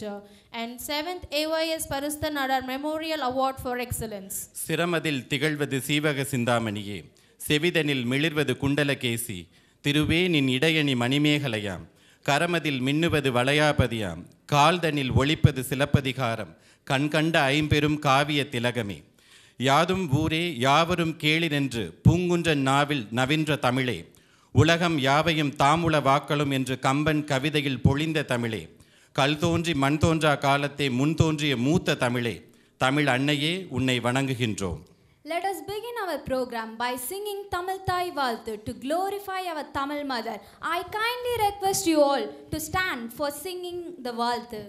literature. And seventh AYS Paristhan Nadar Memorial Award for Excellence. சிரமதில் திகழ்வது Seevaka சிந்தாமணியே செவிதனில் மிளிர்வது Kundalakesi திருவே நின் இடையணி மணிமேகலையாம் கரமதில் மின்னுவது வளையாபதியாம் கால்தனில் ஒழிப்பது சிலப்பதிகாரம் கண்கண்ட ஐம்பெரும் காவிய திலகமே யாதும் ஊரே யாவரும் கேளிரென்று பூங்குன்றன் நாவில் நவின்ற தமிழே உலகம் யாவையும் தாமுல வாக்களும் என்று கம்பன் கவிதையில் பொழிந்த தமிழே கல் தோன்றி மண் தோன்றா காலத்தை முன் தோன்றிய மூத்த தமிழே தமிழ் அன்னையே உன்னை வணங்குகின்றோம் Let us begin our program by singing Tamil Thai Valthu to glorify our Tamil mother. I kindly request you all to stand for singing the Valthu.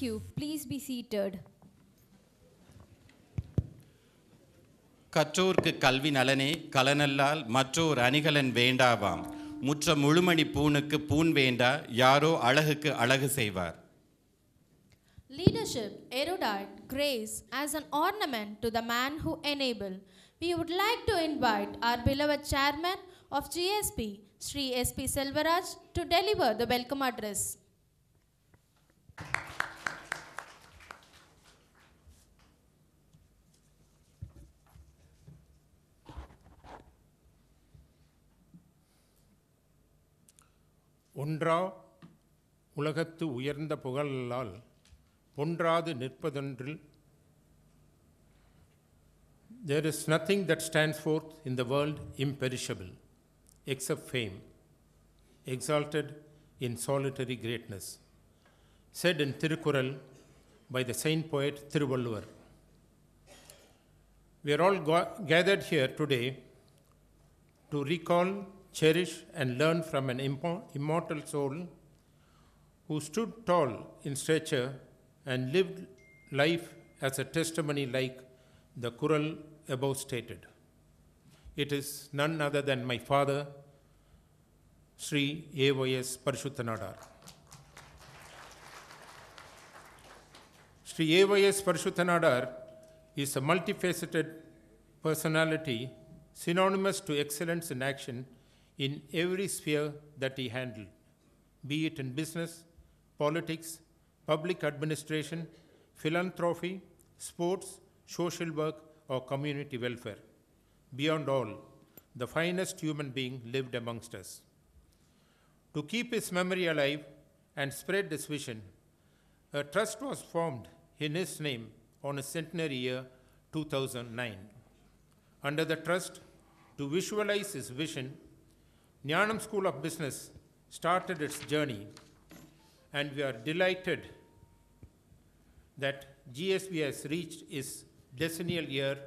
Thank you. Please be seated. கற்றோர்க்கு கல்வி நலனே கலனல்லால் மற்றோர் அணிகலன் வேண்டாவாம் முற்ற முழுமணி பூன் வேண்டா யாரோ அழகுக்கு அழகு செய்வார் Leadership, erudite, grace as an ornament to the man who enable. We would like to invite our beloved chairman of GSP, Sri S.P. Selvaraj, to deliver the welcome address. ஒன்றா உலகத்து உயர்ந்த புகழால் பொன்றாது நிற்பதென்றில் there is nothing that stands forth in the world imperishable except fame, exalted in solitary greatness, said in Tirukural by the saint poet Tiruvalluvar. We are all gathered here today to recall cherish and learn from an immortal soul who stood tall in stature and lived life as a testimony like the Kural above stated. It is none other than my father, Sri A.Y.S. Parshutanadar. Sri A.Y.S. Parshutanadar is a multifaceted personality synonymous to excellence in action in every sphere that he handled, be it in business, politics, public administration, philanthropy, sports, social work, or community welfare. Beyond all, the finest human being lived amongst us. To keep his memory alive and spread his vision, a trust was formed in his name on his centenary year 2009. Under the trust, to visualize his vision Nyanam School of Business started its journey, and we are delighted that GSB has reached its decennial year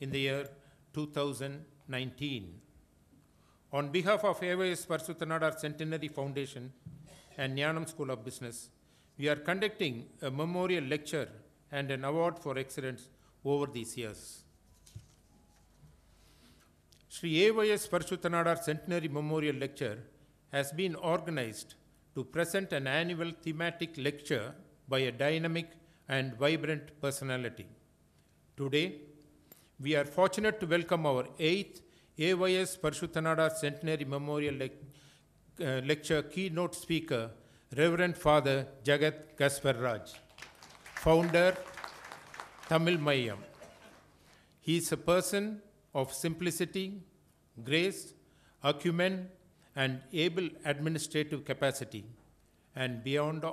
in the year 2019. On behalf of AYS Parsutanadar Centenary Foundation and Nyanam School of Business, we are conducting a memorial lecture and an award for excellence over these years. Sri A.Y.S. Parshuthanadar Centenary Memorial Lecture has been organized to present an annual thematic lecture by a dynamic and vibrant personality. Today, we are fortunate to welcome our eighth AYS Parshuthanada Centenary Memorial Le uh, Lecture keynote speaker, Reverend Father Jagat Kaspar Raj, founder Tamil Mayam. He is a person of simplicity, grace, acumen, and able administrative capacity, and beyond,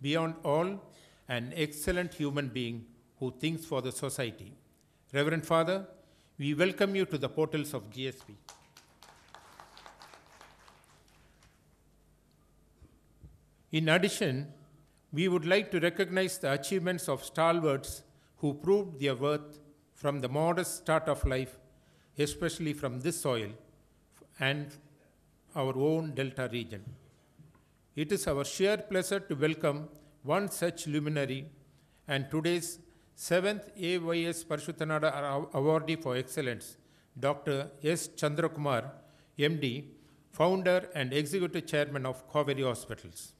beyond all, an excellent human being who thinks for the society. Reverend Father, we welcome you to the portals of GSP. In addition, we would like to recognize the achievements of stalwarts who proved their worth from the modest start of life especially from this soil and our own delta region. It is our sheer pleasure to welcome one such luminary and today's 7th AYS Parshuthanada Awardee for Excellence, Dr. S. Chandrakumar, MD, founder and executive chairman of Coveri Hospitals.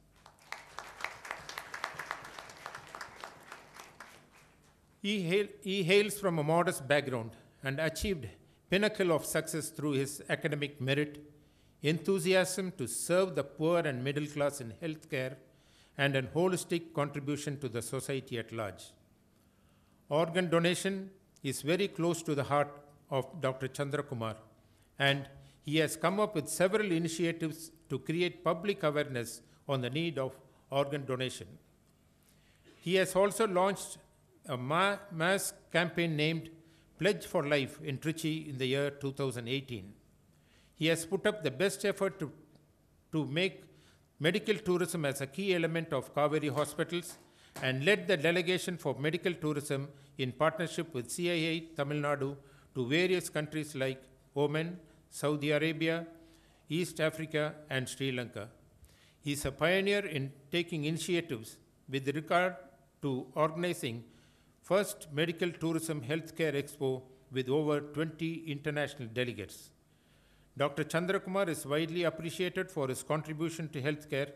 he, hail, he hails from a modest background and achieved pinnacle of success through his academic merit, enthusiasm to serve the poor and middle class in healthcare, and an holistic contribution to the society at large. Organ donation is very close to the heart of Dr. Chandrakumar, and he has come up with several initiatives to create public awareness on the need of organ donation. He has also launched a mass campaign named Pledge for Life in Trichy in the year 2018. He has put up the best effort to, to make medical tourism as a key element of Kaveri hospitals and led the delegation for medical tourism in partnership with CIA Tamil Nadu to various countries like Oman, Saudi Arabia, East Africa, and Sri Lanka. He is a pioneer in taking initiatives with regard to organizing first Medical Tourism Healthcare Expo with over 20 international delegates. Dr. Chandrakumar is widely appreciated for his contribution to healthcare,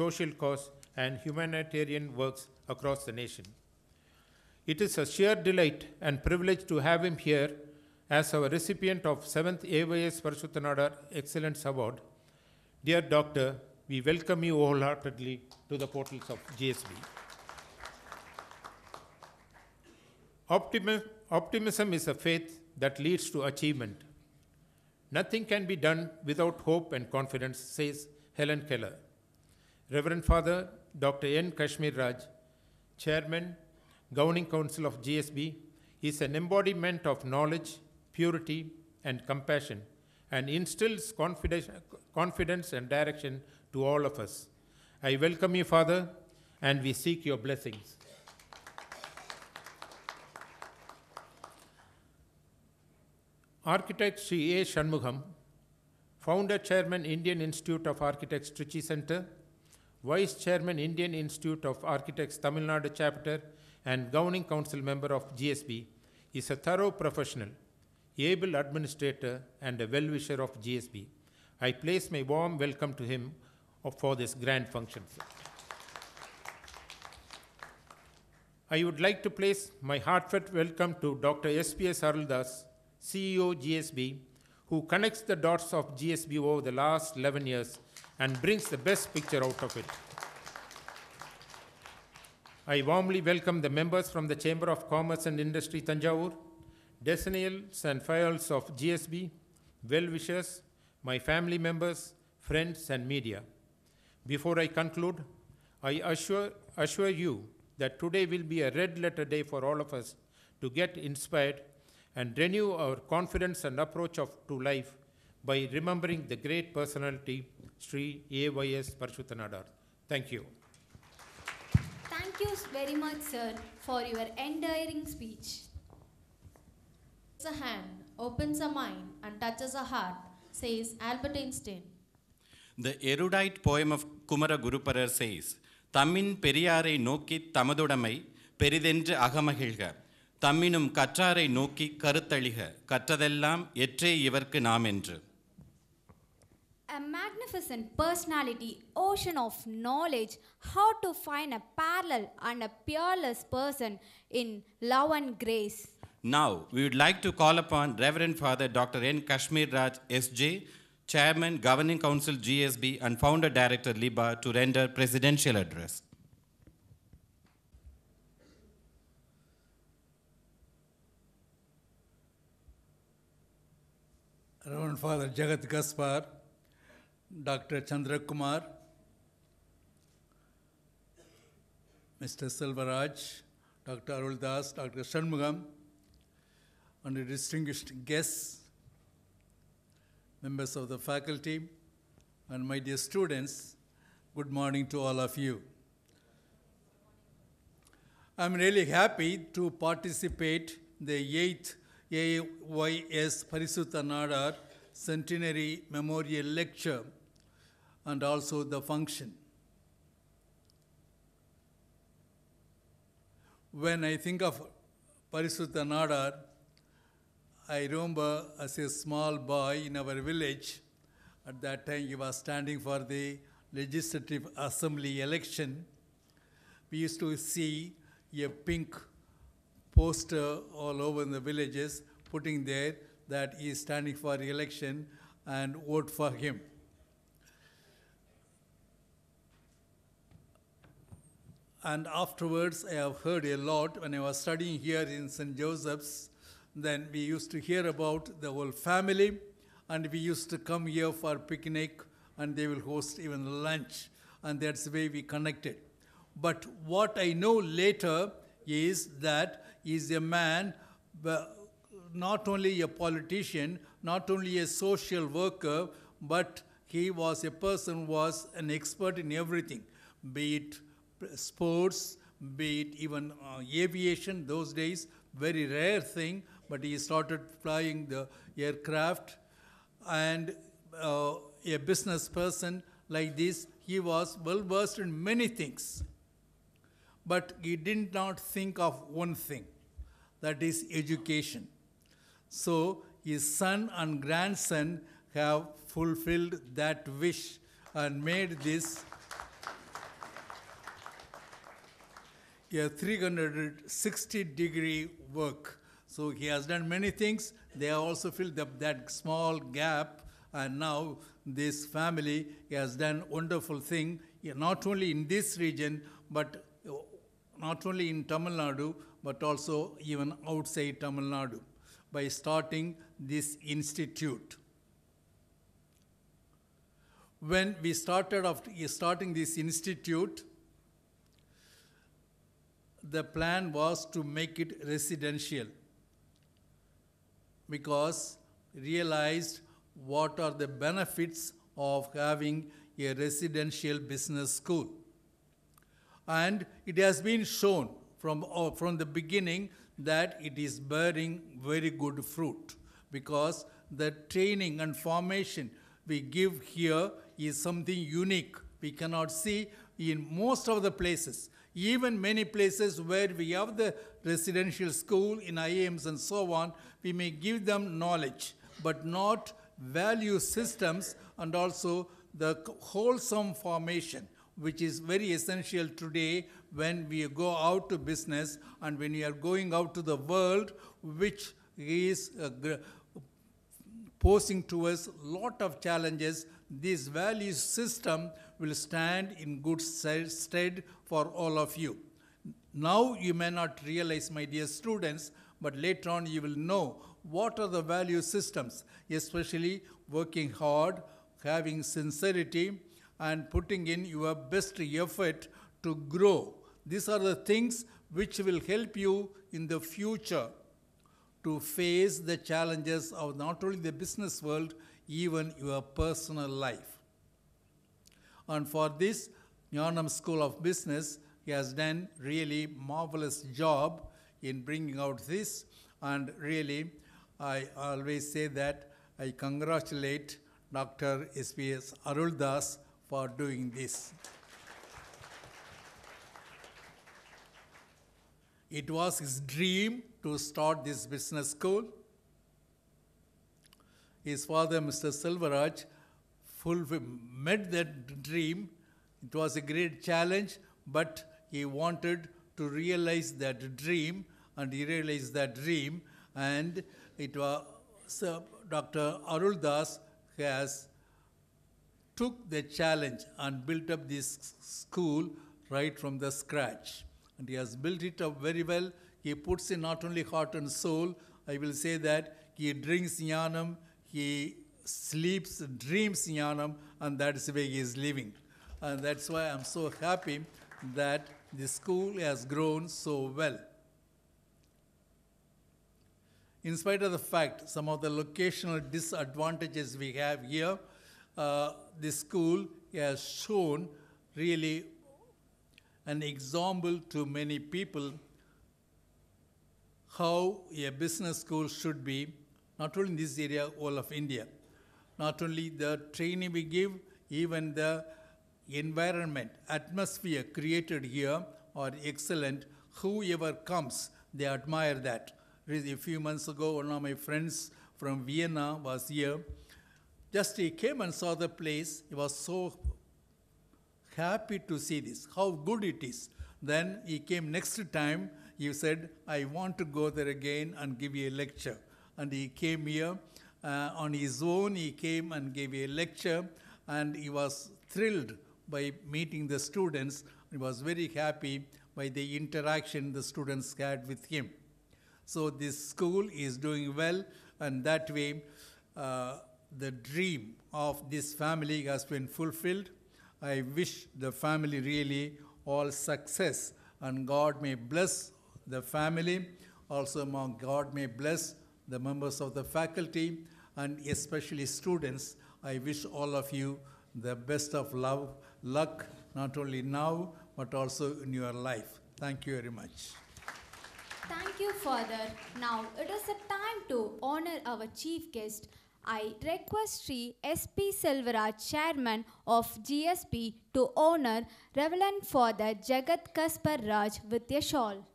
social cause, and humanitarian works across the nation. It is a sheer delight and privilege to have him here as our recipient of 7th AYS Parashuthanada Excellence Award. Dear Doctor, we welcome you wholeheartedly to the portals of GSB. Optimism, optimism is a faith that leads to achievement. Nothing can be done without hope and confidence, says Helen Keller. Reverend Father Dr. N. Kashmir Raj, Chairman, Governing Council of GSB, is an embodiment of knowledge, purity, and compassion, and instills confidence and direction to all of us. I welcome you, Father, and we seek your blessings. Architect C. A. Shanmugam, founder chairman Indian Institute of Architects Trichy Center, vice chairman Indian Institute of Architects Tamil Nadu chapter, and governing council member of GSB, is a thorough professional, able administrator, and a well-wisher of GSB. I place my warm welcome to him for this grand function. I would like to place my heartfelt welcome to Dr. S.P.S. Haraldas, CEO GSB, who connects the dots of GSB over the last 11 years and brings the best picture out of it. I warmly welcome the members from the Chamber of Commerce and Industry Tanjavur, decennials and files of GSB, well-wishers, my family members, friends, and media. Before I conclude, I assure, assure you that today will be a red letter day for all of us to get inspired and renew our confidence and approach of, to life by remembering the great personality, Sri A.Y.S. Parshuthanadar. Thank you. Thank you very much, sir, for your endearing speech. a hand, opens a mind, and touches a heart, says Albert Einstein. The erudite poem of Kumara Guruparar says, தம்மின் பெரியாரை நோக்கி தமதுடைமை பெரிதென்று அகமகிழ்க தம்மினும் கற்றாரை நோக்கி கருத்தழிக கற்றதெல்லாம் எற்றே இவர்க்கு நாம் என்று A magnificent personality, ocean of knowledge, how to find a parallel and a peerless person in love and grace. Now, we would like to call upon Reverend Father Dr. N. Kashmir Raj S.J., Chairman, Governing Council GSB, and Founder Director LIBA to render presidential address. Reverend Father Jagat Gaspar, Dr. Chandra Kumar, Mr. Selvaraj, Dr. Arul Das, Dr. Shanmugam, and the distinguished guests, members of the faculty, and my dear students, good morning to all of you. I'm really happy to participate in the eighth AYS Parisuthanadar Centenary Memorial Lecture and also the function. When I think of Parisuthanadar, I remember as a small boy in our village, at that time he was standing for the legislative assembly election. We used to see a pink poster uh, all over in the villages putting there that he is standing for election and vote for him. And afterwards, I have heard a lot when I was studying here in St. Joseph's. Then we used to hear about the whole family, and we used to come here for picnic, and they will host even lunch, and that's the way we connected. But what I know later is that is a man not only a politician, not only a social worker, but he was a person was an expert in everything, be it sports, be it even uh, aviation those days, very rare thing, but he started flying the aircraft. And uh, a business person like this, he was well versed in many things but he did not think of one thing, that is education. So his son and grandson have fulfilled that wish and made this a 360 degree work. So he has done many things. They have also filled up that small gap and now this family has done wonderful thing, not only in this region, but not only in Tamil Nadu, but also even outside Tamil Nadu by starting this institute. When we started after starting this institute, the plan was to make it residential because realized what are the benefits of having a residential business school. And it has been shown from, uh, from the beginning that it is bearing very good fruit because the training and formation we give here is something unique. We cannot see in most of the places, even many places where we have the residential school in IAMs and so on, we may give them knowledge, but not value systems and also the wholesome formation which is very essential today when we go out to business and when we are going out to the world, which is uh, posing to us lot of challenges. This value system will stand in good stead for all of you. Now you may not realize, my dear students, but later on you will know what are the value systems, especially working hard, having sincerity, and putting in your best effort to grow. These are the things which will help you in the future to face the challenges of not only the business world, even your personal life. And for this, Nyanam School of Business has done really marvelous job in bringing out this. And really, I always say that I congratulate Dr. S.P.S. Aruldas for doing this. It was his dream to start this business school. His father, Mr. Silveraj, met that dream. It was a great challenge, but he wanted to realize that dream, and he realized that dream. And it was Dr. Arul Das has took the challenge and built up this school right from the scratch. And he has built it up very well. He puts in not only heart and soul, I will say that he drinks jnanam, he sleeps, dreams jnanam, and that's the way he is living. And that's why I'm so happy that the school has grown so well. In spite of the fact, some of the locational disadvantages we have here, uh, the school has shown really an example to many people how a business school should be, not only in this area, all of India. Not only the training we give, even the environment, atmosphere created here are excellent. Whoever comes, they admire that. A few months ago, one of my friends from Vienna was here. Just he came and saw the place. He was so happy to see this, how good it is. Then he came next time. He said, I want to go there again and give you a lecture. And he came here uh, on his own. He came and gave a lecture. And he was thrilled by meeting the students. He was very happy by the interaction the students had with him. So this school is doing well, and that way, uh, the dream of this family has been fulfilled. I wish the family really all success and God may bless the family. Also, God may bless the members of the faculty and especially students. I wish all of you the best of love, luck, not only now, but also in your life. Thank you very much. Thank you, Father. Now it is a time to honor our chief guest, I request Sri S.P. Selvaraj, Chairman of GSP, to honor Reverend Father Jagat Kaspar Raj with a shawl.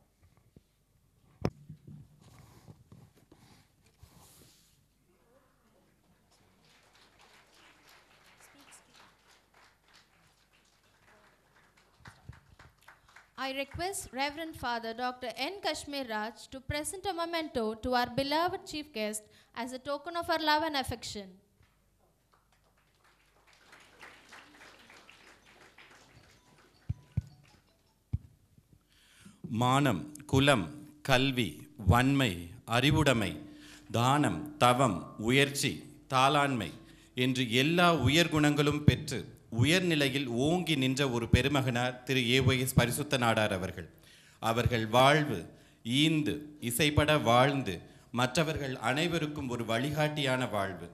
I request Reverend Father Dr. N. Kashmir Raj to present a memento to our beloved chief guest, as a token of our love and affection. மானம் குலம் கல்வி வன்மை அறிவுடைமை தானம் தவம் உயர்ச்சி தாளாண்மை என்று எல்லா உயர் குணங்களும் பெற்று உயர்நிலையில் ஓங்கி நின்ற ஒரு பெருமகனார் திரு ஏ எஸ் பரிசுத்த நாடார் அவர்கள் அவர்கள் வாழ்வு ஈந்து இசைப்பட வாழ்ந்து மற்றவர்கள் அனைவருக்கும் ஒரு வழிகாட்டியான வாழ்வு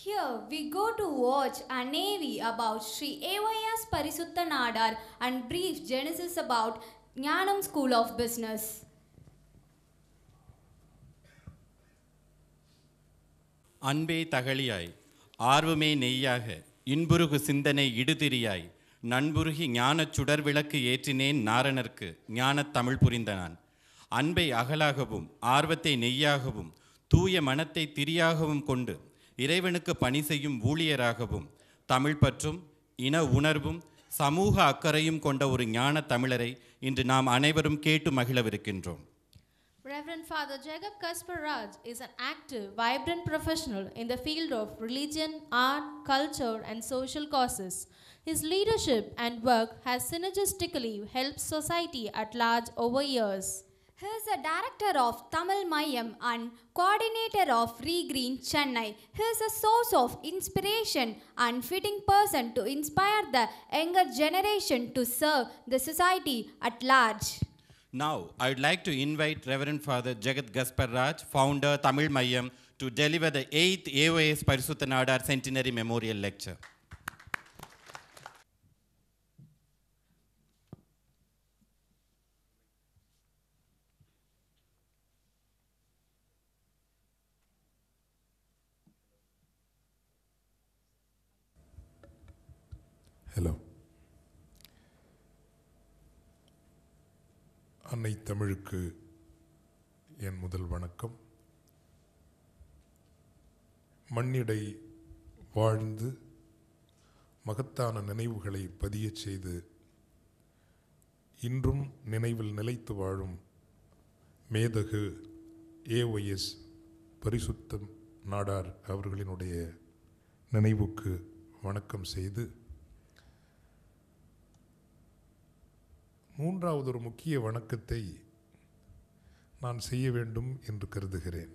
Here we go to watch a navy about Sri Avaya's Parisutta Nadar and brief genesis about Jnanam School of Business. அன்பே தகழியாய் ஆர்வமே நெய்யாக இன்புருகு சிந்தனை இடுதிரியாய் நண்புருகி ஞானச் சுடர் விளக்கு ஏற்றினேன் நாரணர்க்கு ஞானத் தமிழ் புரிந்த நான் அன்பை அகலாகவும் ஆர்வத்தை நெய்யாகவும் தூய மனத்தை திரியாகவும் கொண்டு இறைவனுக்கு பணி செய்யும் ஊழியராகவும் தமிழ் பற்றும் இன உணர்வும் சமூக அக்கறையும் கொண்ட ஒரு ஞான தமிழரை இன்று நாம் அனைவரும் கேட்டு மகிழவிருக்கின்றோம் Reverend Father Jacob Kaspar Raj is an active, vibrant professional in the field of religion, art, culture, and social causes. His leadership and work has synergistically helped society at large over years. He is a director of Tamil Mayam and coordinator of Regreen Chennai. He is a source of inspiration and fitting person to inspire the younger generation to serve the society at large. Now, I would like to invite Reverend Father Jagat Raj, founder Tamil Mayam, to deliver the 8th AOS Parisuthanadar Centenary Memorial Lecture. தமிழுக்கு என் முதல் வணக்கம் மண்ணிடை வாழ்ந்து மகத்தான நினைவுகளை பதிய செய்து இன்றும் நினைவில் நிலைத்து வாழும் மேதகு ஏஒஎஸ் பரிசுத்தம் நாடார் அவர்களினுடைய நினைவுக்கு வணக்கம் செய்து மூன்றாவது ஒரு முக்கிய வணக்கத்தை நான் செய்ய வேண்டும் என்று கருதுகிறேன்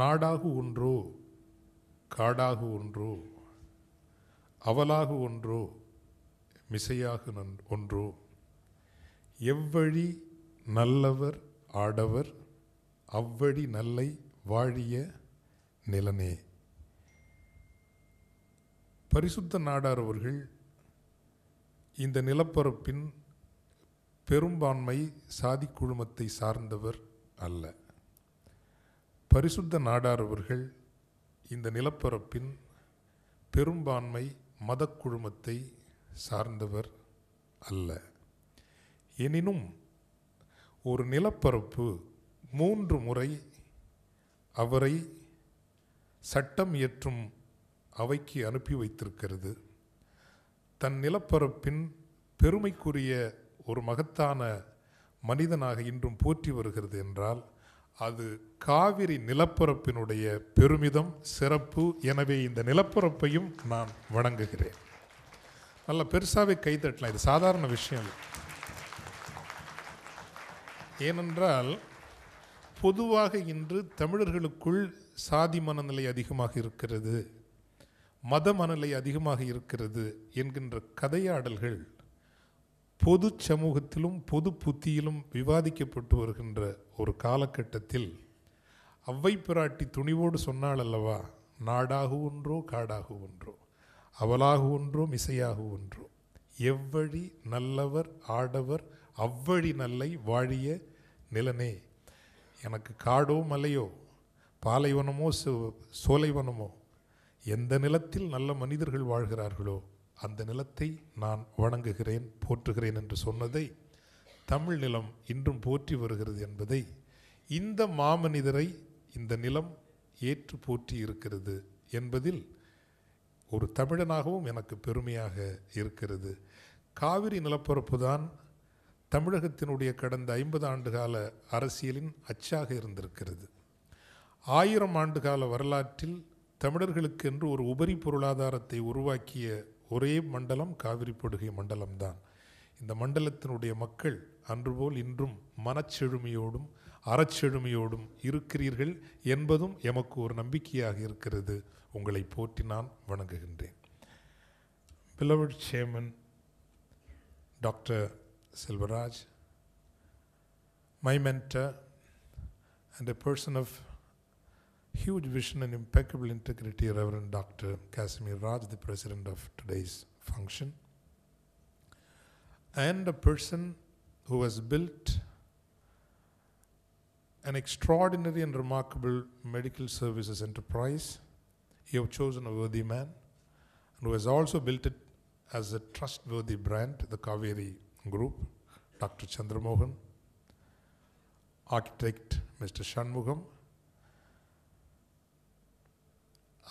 நாடாகு ஒன்றோ காடாக ஒன்றோ அவலாக ஒன்றோ மிசையாக நன் ஒன்றோ எவ்வழி நல்லவர் ஆடவர் அவ்வழி நல்லை வாழிய நிலனே பரிசுத்த நாடார் அவர்கள் இந்த நிலப்பரப்பின் பெரும்பான்மை சாதி குழுமத்தை சார்ந்தவர் அல்ல பரிசுத்த நாடார் அவர்கள் இந்த நிலப்பரப்பின் பெரும்பான்மை மத குழுமத்தை சார்ந்தவர் அல்ல எனினும் ஒரு நிலப்பரப்பு மூன்று முறை அவரை சட்டம் இயற்றும் அவைக்கு அனுப்பி வைத்திருக்கிறது தன் நிலப்பரப்பின் பெருமைக்குரிய ஒரு மகத்தான மனிதனாக இன்றும் போற்றி வருகிறது என்றால் அது காவிரி நிலப்பரப்பினுடைய பெருமிதம் சிறப்பு எனவே இந்த நிலப்பரப்பையும் நான் வணங்குகிறேன் நல்லா பெருசாகவே கைதட்டலாம் இது சாதாரண விஷயம் ஏனென்றால் பொதுவாக இன்று தமிழர்களுக்குள் சாதி மனநிலை அதிகமாக இருக்கிறது மத மனநிலை அதிகமாக இருக்கிறது என்கின்ற கதையாடல்கள் பொது சமூகத்திலும் பொது புத்தியிலும் விவாதிக்கப்பட்டு வருகின்ற ஒரு காலகட்டத்தில் அவ்வை பிராட்டி துணிவோடு சொன்னாள் அல்லவா நாடாக ஒன்றோ காடாக ஒன்றோ அவளாக ஒன்றோ மிசையாக ஒன்றோ எவ்வழி நல்லவர் ஆடவர் அவ்வழி நல்லை வாழிய நிலனே எனக்கு காடோ மலையோ பாலைவனமோ சோலைவனமோ எந்த நிலத்தில் நல்ல மனிதர்கள் வாழ்கிறார்களோ அந்த நிலத்தை நான் வணங்குகிறேன் போற்றுகிறேன் என்று சொன்னதை தமிழ் நிலம் இன்றும் போற்றி வருகிறது என்பதை இந்த மாமனிதரை இந்த நிலம் ஏற்று போற்றி இருக்கிறது என்பதில் ஒரு தமிழனாகவும் எனக்கு பெருமையாக இருக்கிறது காவிரி நிலப்பரப்பு தான் தமிழகத்தினுடைய கடந்த ஐம்பது ஆண்டுகால அரசியலின் அச்சாக இருந்திருக்கிறது ஆயிரம் ஆண்டுகால வரலாற்றில் தமிழர்களுக்கென்று ஒரு உபரி பொருளாதாரத்தை உருவாக்கிய ஒரே மண்டலம் காவிரி மண்டலம்தான் இந்த மண்டலத்தினுடைய மக்கள் அன்றுபோல் இன்றும் மனச்செழுமையோடும் அறச்செழுமையோடும் இருக்கிறீர்கள் என்பதும் எமக்கு ஒரு நம்பிக்கையாக இருக்கிறது உங்களை போற்றி நான் வணங்குகின்றேன் beloved chairman doctor Selvaraj my and a person of huge vision and impeccable integrity, Reverend Dr. Casimir Raj, the president of today's function, and a person who has built an extraordinary and remarkable medical services enterprise. You have chosen a worthy man and who has also built it as a trustworthy brand, the Kaveri Group, Dr. Chandramohan, architect Mr. Shanmugam,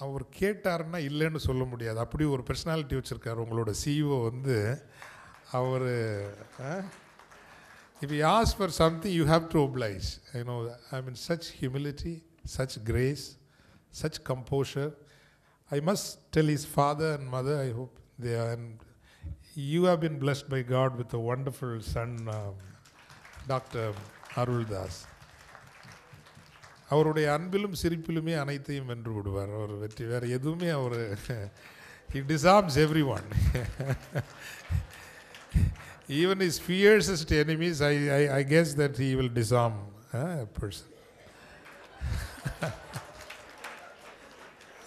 அவர் கேட்டாருன்னா இல்லைன்னு சொல்ல முடியாது அப்படி ஒரு personality வச்சுருக்காரு உங்களோட CEO e வந்து அவர் if you ask for something you have to oblige I know I mean such humility such grace such composure I must tell is father and mother I hope they and you have been blessed by God with a wonderful son doctor Aruldas அவருடைய அன்பிலும் சிரிப்பிலுமே அனைத்தையும் வென்று விடுவார் அவர் வெற்றி வேறு எதுவுமே அவர் he disarms every one even is fiercest enemies I I I guess that he will disarm person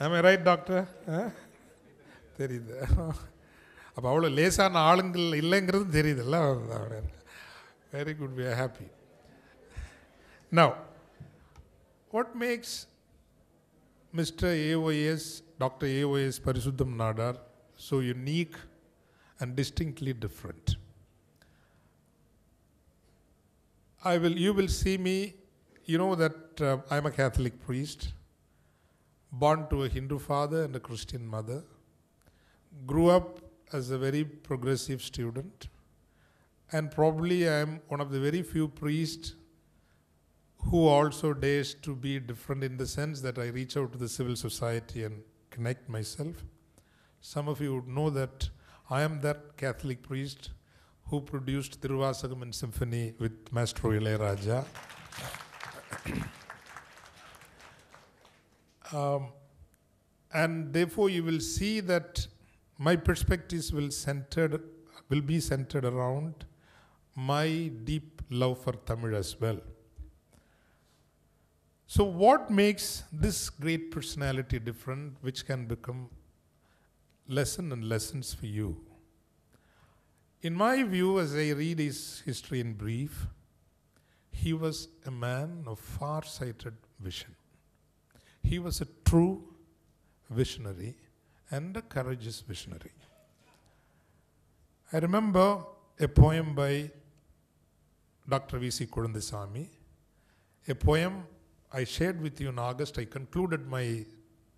ஆமே ரைட் டாக்டர் தெரியுது அப்போ அவ்வளோ லேசான ஆளுங்கள் இல்லைங்கிறது தெரியுதுல்ல very good we happy now What makes Mr. AOS, Dr. AOS Parisuddham Nadar so unique and distinctly different? I will, you will see me, you know that uh, I'm a Catholic priest, born to a Hindu father and a Christian mother, grew up as a very progressive student, and probably I am one of the very few priests who also dares to be different in the sense that I reach out to the civil society and connect myself. Some of you would know that I am that Catholic priest who produced Thiruvasagam and Symphony with Maestro Ilayaraja. um, and therefore you will see that my perspectives will centered will be centered around my deep love for Tamil as well. So, what makes this great personality different, which can become lesson and lessons for you? In my view, as I read his history in brief, he was a man of far sighted vision. He was a true visionary and a courageous visionary. I remember a poem by Dr. V.C. Kurundasamy, a poem I shared with you in August, I concluded my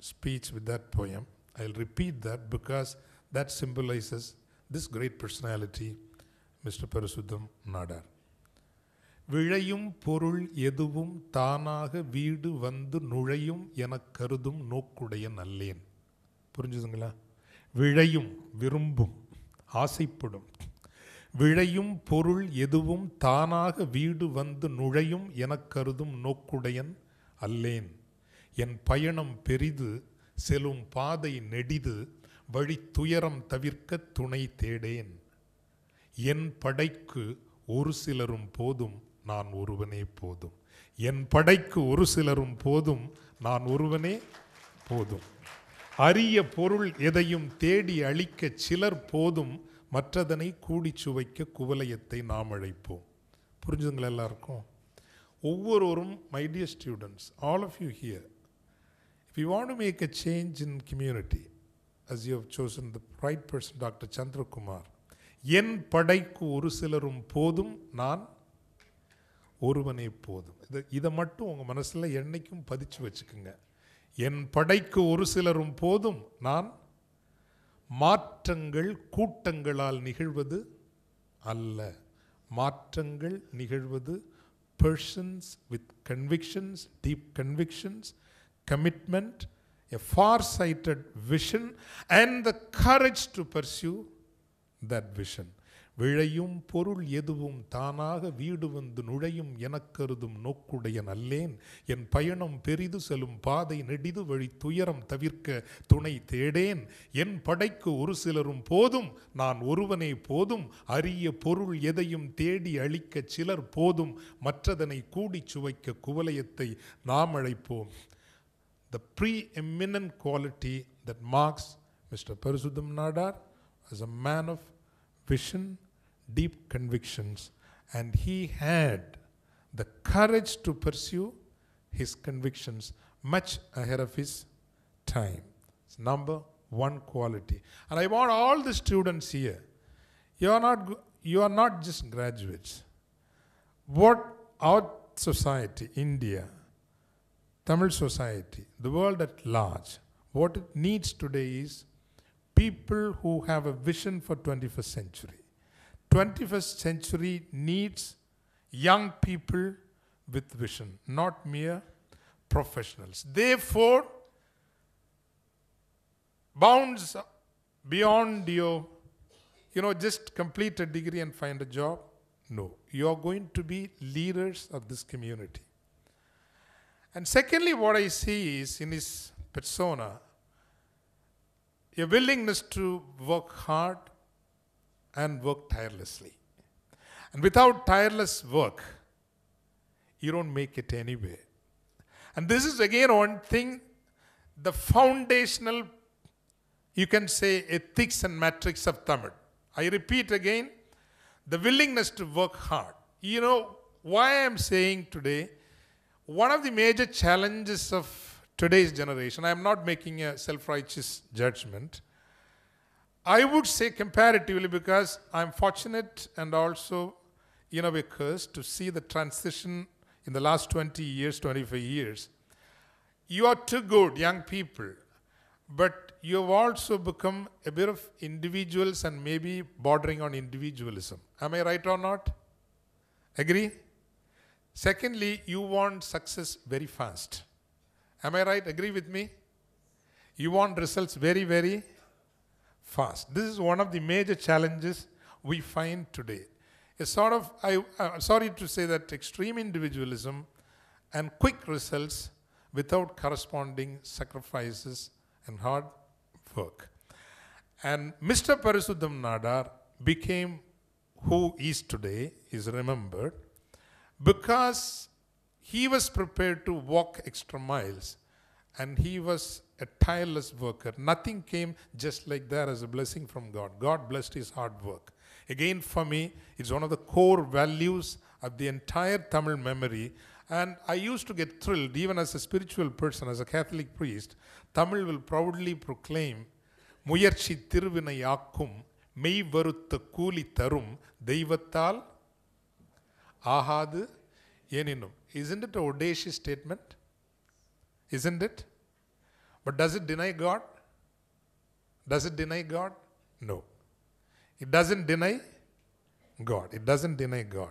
speech with that poem. I'll repeat that because that symbolizes this great personality, Mr. Parasuddham Nadar. விழையும் பொருள் எதுவும் தானாக வீடு வந்து நுழையும் என கருதும் நோக்குடைய நல்லேன் புரிஞ்சுதுங்களா விழையும் விரும்பும் ஆசைப்படும் விழையும் பொருள் எதுவும் தானாக வீடு வந்து நுழையும் என கருதும் நோக்குடையன் அல்லேன் என் பயணம் பெரிது செல்லும் பாதை நெடிது வழி துயரம் தவிர்க்க துணை தேடேன் என் படைக்கு ஒரு சிலரும் போதும் நான் ஒருவனே போதும் என் படைக்கு ஒரு சிலரும் போதும் நான் ஒருவனே போதும் அரிய பொருள் எதையும் தேடி அழிக்க சிலர் போதும் மற்றதனை கூடி சுவைக்க குவலயத்தை நாம் அழைப்போம் புரிஞ்சுங்களா எல்லாருக்கும் ஒவ்வொருவரும் my dear students all of you here if you want to make a change in community as you have chosen the right person doctor Chandrakumar என் படைக்கு ஒரு சிலரும் போதும் நான் ஒருவனே போதும் இதை இதை மட்டும் உங்கள் மனசில் என்றைக்கும் பதிச்சு வச்சுக்கோங்க என் படைக்கு ஒரு சிலரும் போதும் நான் மாற்றங்கள் கூட்டங்களால் நிகழ்வது அல்ல மாற்றங்கள் நிகழ்வது persons with convictions, deep convictions, commitment, a far-sighted vision, and the courage to pursue that vision. விழையும் பொருள் எதுவும் தானாக வீடு வந்து நுழையும் எனக்கருதும் நோக்குடைய நல்லேன் என் பயணம் பெரிது செல்லும் பாதை நெடிது வழி துயரம் தவிர்க்க துணை தேடேன் என் படைக்கு ஒரு சிலரும் போதும் நான் ஒருவனே போதும் அரிய பொருள் எதையும் தேடி அழிக்க சிலர் போதும் மற்றதனை கூடி சுவைக்க குவலயத்தை நாம் அழைப்போம் the preeminent quality that marks mister Parisutham Nadar as a man vision, deep convictions, and he had the courage to pursue his convictions much ahead of his time. It's number one quality. And I want all the students here, you are not, you are not just graduates. What our society, India, Tamil society, the world at large, what it needs today is people who have a vision for 21st century. 21st century needs young people with vision, not mere professionals. Therefore, bounds beyond your, you know, just complete a degree and find a job. No, you are going to be leaders of this community. And secondly, what I see is in his persona, a willingness to work hard and work tirelessly. And without tireless work, you don't make it anywhere. And this is again one thing, the foundational, you can say, ethics and matrix of Tamil. I repeat again, the willingness to work hard. You know, why I'm saying today, one of the major challenges of today's generation. I am not making a self righteous judgment. I would say comparatively because I'm fortunate and also in a way cursed to see the transition in the last 20 years, 25 years. You are too good, young people, but you've also become a bit of individuals and maybe bordering on individualism. Am I right or not? Agree? Secondly, you want success very fast. Am I right? Agree with me? You want results very, very fast. This is one of the major challenges we find today. A sort of, I, am uh, sorry to say that extreme individualism and quick results without corresponding sacrifices and hard work. And Mr. Parasudham Nadar became who is today, is remembered, because he was prepared to walk extra miles and he was a tireless worker. Nothing came just like that as a blessing from God. God blessed his hard work. Again, for me, it's one of the core values of the entire Tamil memory. And I used to get thrilled, even as a spiritual person, as a Catholic priest. Tamil will proudly proclaim, முயற்சி திருவினையாக்கும் மெய் வருத்த கூலி தரும் தெய்வத்தால் ஆகாது எனினும் isn't it an audacious statement? Isn't it? But does it deny God? Does it deny God? No. It doesn't deny God. It doesn't deny God.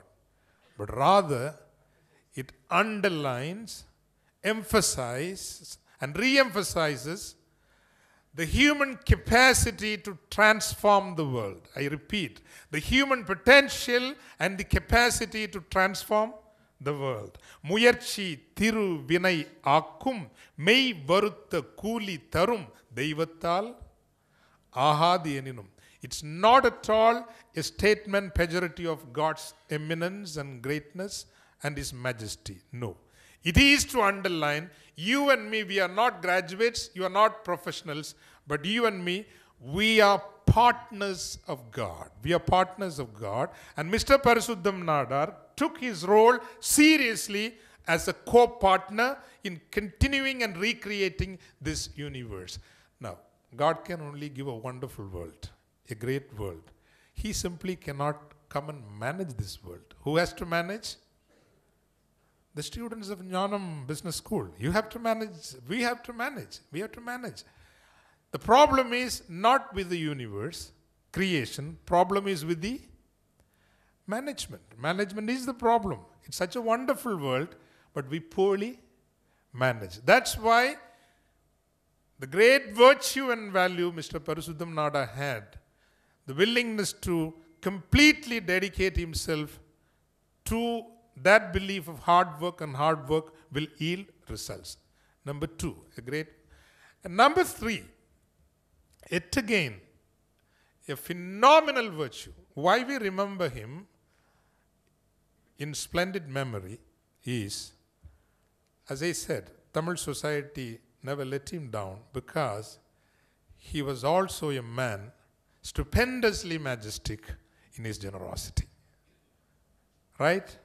But rather, it underlines, emphasizes, and re emphasizes the human capacity to transform the world. I repeat, the human potential and the capacity to transform the world. முயற்சி Thiru vinai akum may வருத்த kuli tharam தெய்வத்தால் aha எனினும் It's not at all a statement pejorative of God's eminence and greatness and His majesty. No. It is to underline you and me, we are not graduates, you are not professionals, but you and me, we are partners of God. We are partners of God. And Mr. Parasuddham Nadar took his role seriously as a co partner in continuing and recreating this universe. Now, God can only give a wonderful world, a great world. He simply cannot come and manage this world. Who has to manage? The students of Jnanam Business School. You have to manage, we have to manage, we have to manage. The problem is not with the universe, creation, problem is with the management. Management is the problem. It's such a wonderful world, but we poorly manage. That's why the great virtue and value Mr. Parasudham Nada had, the willingness to completely dedicate himself to that belief of hard work and hard work will yield results. Number two, a great. And number three, it again, a phenomenal virtue. Why we remember him in splendid memory is, as I said, Tamil society never let him down because he was also a man stupendously majestic in his generosity. Right?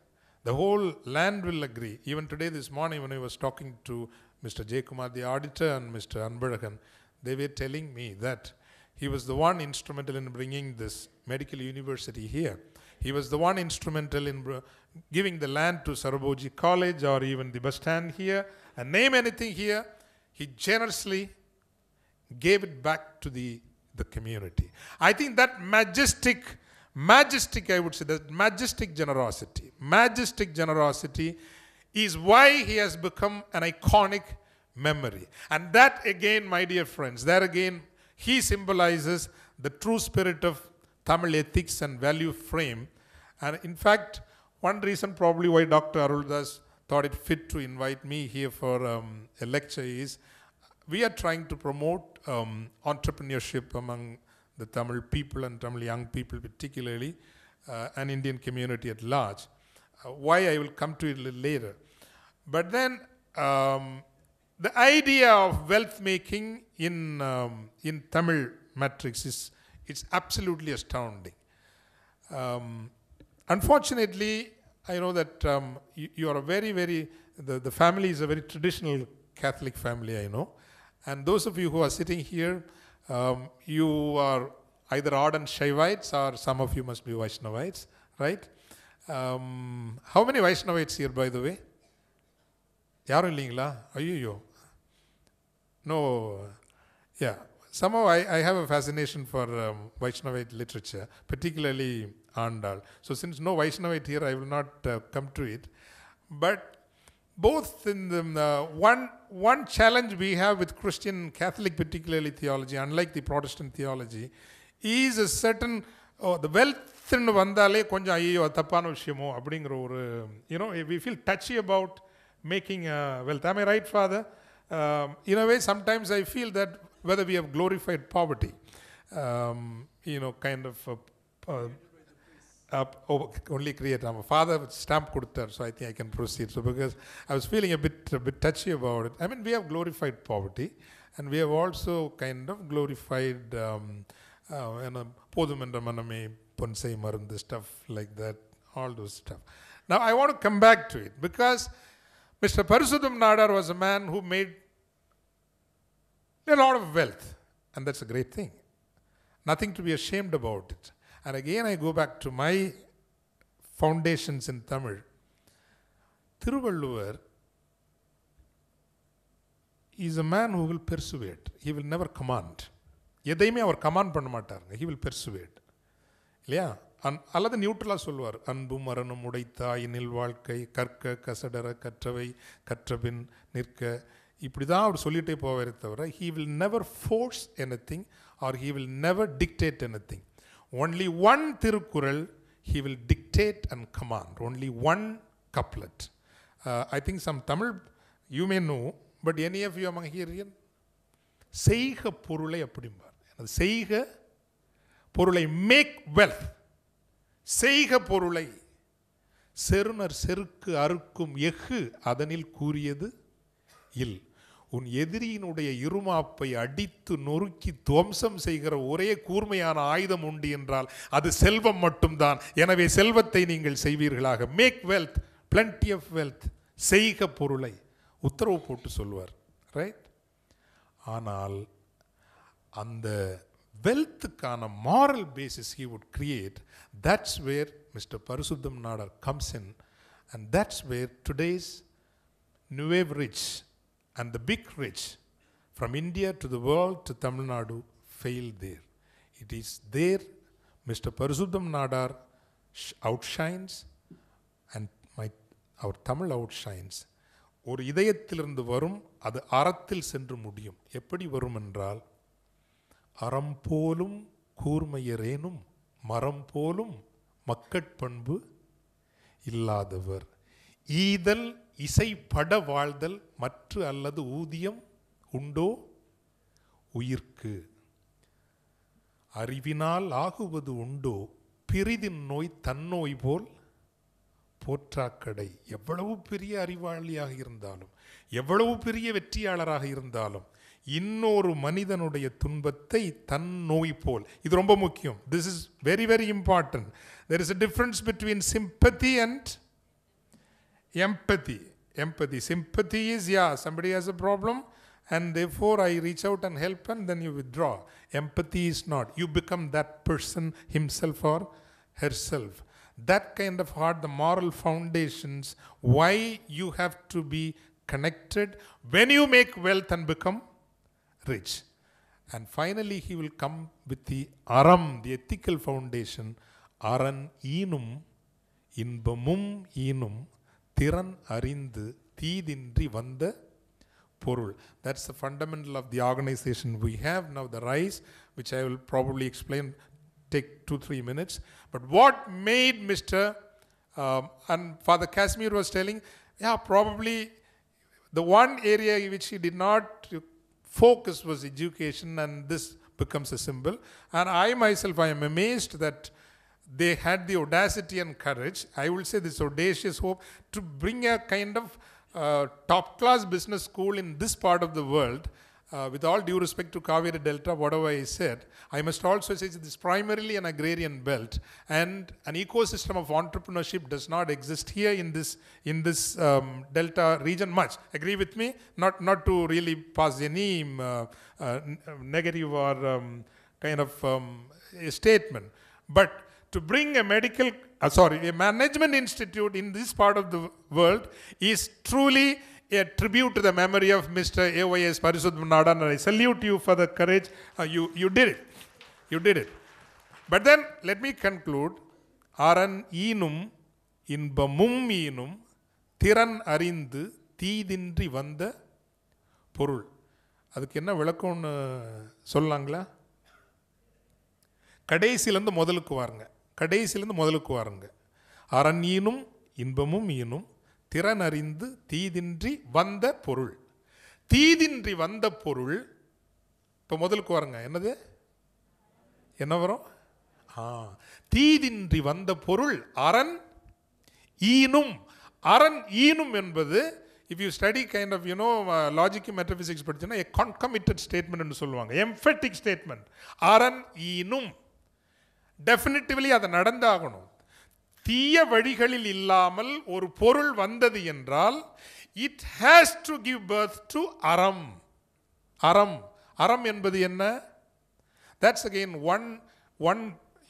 The whole land will agree. Even today, this morning, when I was talking to Mr. Jayakumar, the auditor, and Mr. Anbarakan, they were telling me that he was the one instrumental in bringing this medical university here. He was the one instrumental in giving the land to Saraboji College or even the bus stand here, and name anything here, he generously gave it back to the, the community. I think that majestic, majestic, I would say, that majestic generosity, majestic generosity is why he has become an iconic memory. And that again, my dear friends, that again, he symbolizes the true spirit of Tamil ethics and value frame. And in fact, one reason probably why Dr. Aruldas thought it fit to invite me here for um, a lecture is we are trying to promote um, entrepreneurship among the Tamil people and Tamil young people particularly uh, and Indian community at large. Uh, why I will come to it later. But then um, the idea of wealth making in, um, in Tamil matrix is it's absolutely astounding. Um, unfortunately, I know that um, you, you, are a very, very, the, the family is a very traditional Catholic family, I know. And those of you who are sitting here, um, you are either ardent Shaivites or some of you must be Vaishnavites, right? Um, how many Vaishnavites here, by the way? யாரும் are you no yeah somehow I have a fascination for for um, Vaishnavite literature, particularly and So since no Vaishnavite here, I will not uh, come to it. But both in the um, uh, one one challenge we have with Christian Catholic, particularly theology, unlike the Protestant theology, is a certain uh, the wealth in vandale konjam you know we feel touchy about making wealth. Am I right, Father? Um, in a way, sometimes I feel that whether we have glorified poverty, um, you know, kind of up, oh, only create. My father stamp கொடுத்தார், so I think I can proceed. So because I was feeling a bit, a bit touchy about it. I mean, we have glorified poverty, and we have also kind of glorified, um, uh, போதும் என்ற மனமே stuff like that, all those stuff. Now I want to come back to it because Mr. Parasudam Nadar was a man who made a lot of wealth, and that's a great thing. Nothing to be ashamed about it. And again, I go back to my foundations in Tamil Thiruvalluvar is a man who will persuade he will never command எதையுமே அவர் command பண்ண மாட்டாருங்க he will persuade இல்லையா அன் அல்லது நியூட்ரலாக சொல்லுவார் அன்பும் மரணம் உடைத்தாய் நில் வாழ்க்கை கற்க கசடர கற்றவை கற்றபின் நிற்க இப்படி தான் அவர் சொல்லிகிட்டே போவாரே தவிர he will never force anything or he will never dictate anything only one Tirukural he will dictate and command, only one couplet. Uh, I think some Tamil you may know, but any of you among here, செய்க பொருளை அப்படிம்பார் எனது செய்க பொருளை make wealth செய்க பொருளை செருணர் செருக்கு அறுக்கும் எஃகு அதனில் கூறியது இல் உன் எதிரியினுடைய இருமாப்பை அடித்து நொறுக்கி துவம்சம் செய்கிற ஒரே கூர்மையான ஆயுதம் உண்டு என்றால் அது செல்வம் மட்டும்தான் எனவே செல்வத்தை நீங்கள் செய்வீர்களாக make wealth plenty of wealth செய்க பொருளை உத்தரவு போட்டு சொல்வார் ரைட் ஆனால் அந்த வெல்த்துக்கான moral basis he would create that's where mister Parisutham Nadar comes in and that's where today's new wave rich and the big rich from India to the world to Tamil Nadu failed there. It is there Mr. Parasudam Nadar outshines and my, our Tamil outshines ஒரு இதயத்திலிருந்து வரும் அது அறத்தில் சென்று முடியும் எப்படி வரும் என்றால் அறம் போலும் கூர்மையரேனும் மரம் போலும் மக்கட்பண்பு இல்லாதவர் ஈதல் இசைப்பட வாழ்தல் மற்ற அல்லது ஊதியம் உண்டோ உயிர்க்கு அறிவினால் ஆகுவது உண்டோ பிரிதின் நோய் தன்னோய் போல் போற்றாக்கடை எவ்வளவு பெரிய அறிவாளியாக இருந்தாலும் எவ்வளவு பெரிய வெற்றியாளராக இருந்தாலும் இன்னொரு மனிதனுடைய துன்பத்தை தன் நோய் போல் இது ரொம்ப முக்கியம் this is very very important there is a difference between sympathy and empathy empathy. Sympathy is, yeah, somebody has a problem and therefore I reach out and help and then you withdraw. Empathy is not. You become that person himself or herself. That kind of heart, the moral foundations, why you have to be connected when you make wealth and become rich. And finally, he will come with the aram, the ethical foundation. Aran inum, inbamum inum திறன் அறிந்து தீதின்றி வந்த பொருள் that's the fundamental of the organisation we have now the rise which I will probably explain take two three minutes but what made mister and father Kashmir was telling ya probably the one area which he did not focus was education and this becomes a symbol and i myself i am amazed that they had the audacity and courage, I would say this audacious hope, to bring a kind of uh, top class business school in this part of the world. Uh, with all due respect to Kaveri Delta, whatever I said, I must also say this is primarily an agrarian belt, and an ecosystem of entrepreneurship does not exist here in this in this um, delta region much. Agree with me? Not not to really pass any um, uh, uh, uh, negative or um, kind of um, statement, but to bring a medical, uh, sorry, a management institute in this part of the world is truly a tribute to the memory of Mr. A.Y.S. Parisuddhanada, and I salute you for the courage. Uh, you, you did it. You did it. But then, let me conclude. அரண் ஈனும் இன்பமும் ஈனும் திறன் அறிந்து தீதின்றி வந்த பொருள் அதுக்கு என்ன விளக்கம்னு சொல்லலாங்களா கடைசியிலேருந்து முதலுக்கு வாருங்க கடைசியிலேருந்து முதலுக்கு வாருங்க அரண் ஈனும் இன்பமும் ஈனும் திறனறிந்து தீதின்றி வந்த பொருள் தீதின்றி வந்த பொருள் இப்போ முதலுக்கு வாருங்க என்னது என்ன வரும் ஆ தீதின்றி வந்த பொருள் அரண் ஈனும் அரண் ஈனும் என்பது if you study kind of you know logic metaphysics படிச்சுன்னா எ கான்கமிட்டட் ஸ்டேட்மெண்ட் சொல்லுவாங்க எம்ஃபெட்டிக் ஸ்டேட்மெண்ட் அரண் ஈனும் டெஃபினிட்டிவ்லி அது நடந்தாகணும் தீய வழிகளில் இல்லாமல் ஒரு பொருள் வந்தது என்றால் it has to give birth to அறம் அறம் அறம் என்பது என்ன that's again one one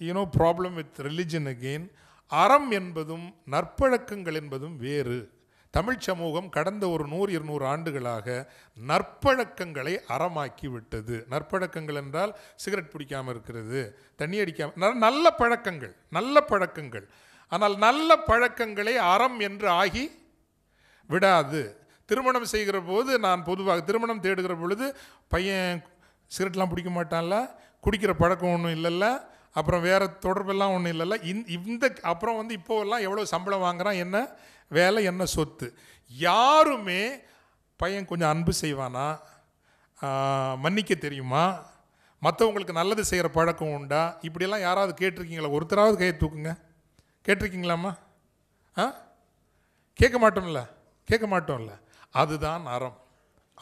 you know problem with religion again அறம் என்பதும் நற்பழக்கங்கள் என்பதும் வேறு தமிழ் சமூகம் கடந்த ஒரு நூறு இருநூறு ஆண்டுகளாக நற்பழக்கங்களை அறமாக்கி விட்டது நற்பழக்கங்கள் என்றால் சிகரெட் பிடிக்காமல் இருக்கிறது தண்ணி அடிக்காமல் நல்ல பழக்கங்கள் நல்ல பழக்கங்கள் ஆனால் நல்ல பழக்கங்களை அறம் என்று ஆகி விடாது திருமணம் செய்கிற போது நான் பொதுவாக திருமணம் தேடுகிற பொழுது பையன் சிகரெட்லாம் பிடிக்க மாட்டான்ல குடிக்கிற பழக்கம் ஒன்றும் இல்லைல்ல அப்புறம் வேறு தொடர்பெல்லாம் ஒன்றும் இல்லைல்ல இந்த அப்புறம் வந்து இப்போவெல்லாம் எவ்வளோ சம்பளம் வாங்குகிறான் என்ன வேலை என்ன சொத்து யாருமே பையன் கொஞ்சம் அன்பு செய்வானா மன்னிக்க தெரியுமா மற்றவங்களுக்கு நல்லது செய்கிற பழக்கம் உண்டா இப்படியெல்லாம் யாராவது கேட்டிருக்கீங்களா ஒருத்தராவது கையை தூக்குங்க கேட்டிருக்கீங்களாம்மா ஆ கேட்க மாட்டோம்ல கேட்க மாட்டோம்ல அதுதான் அறம்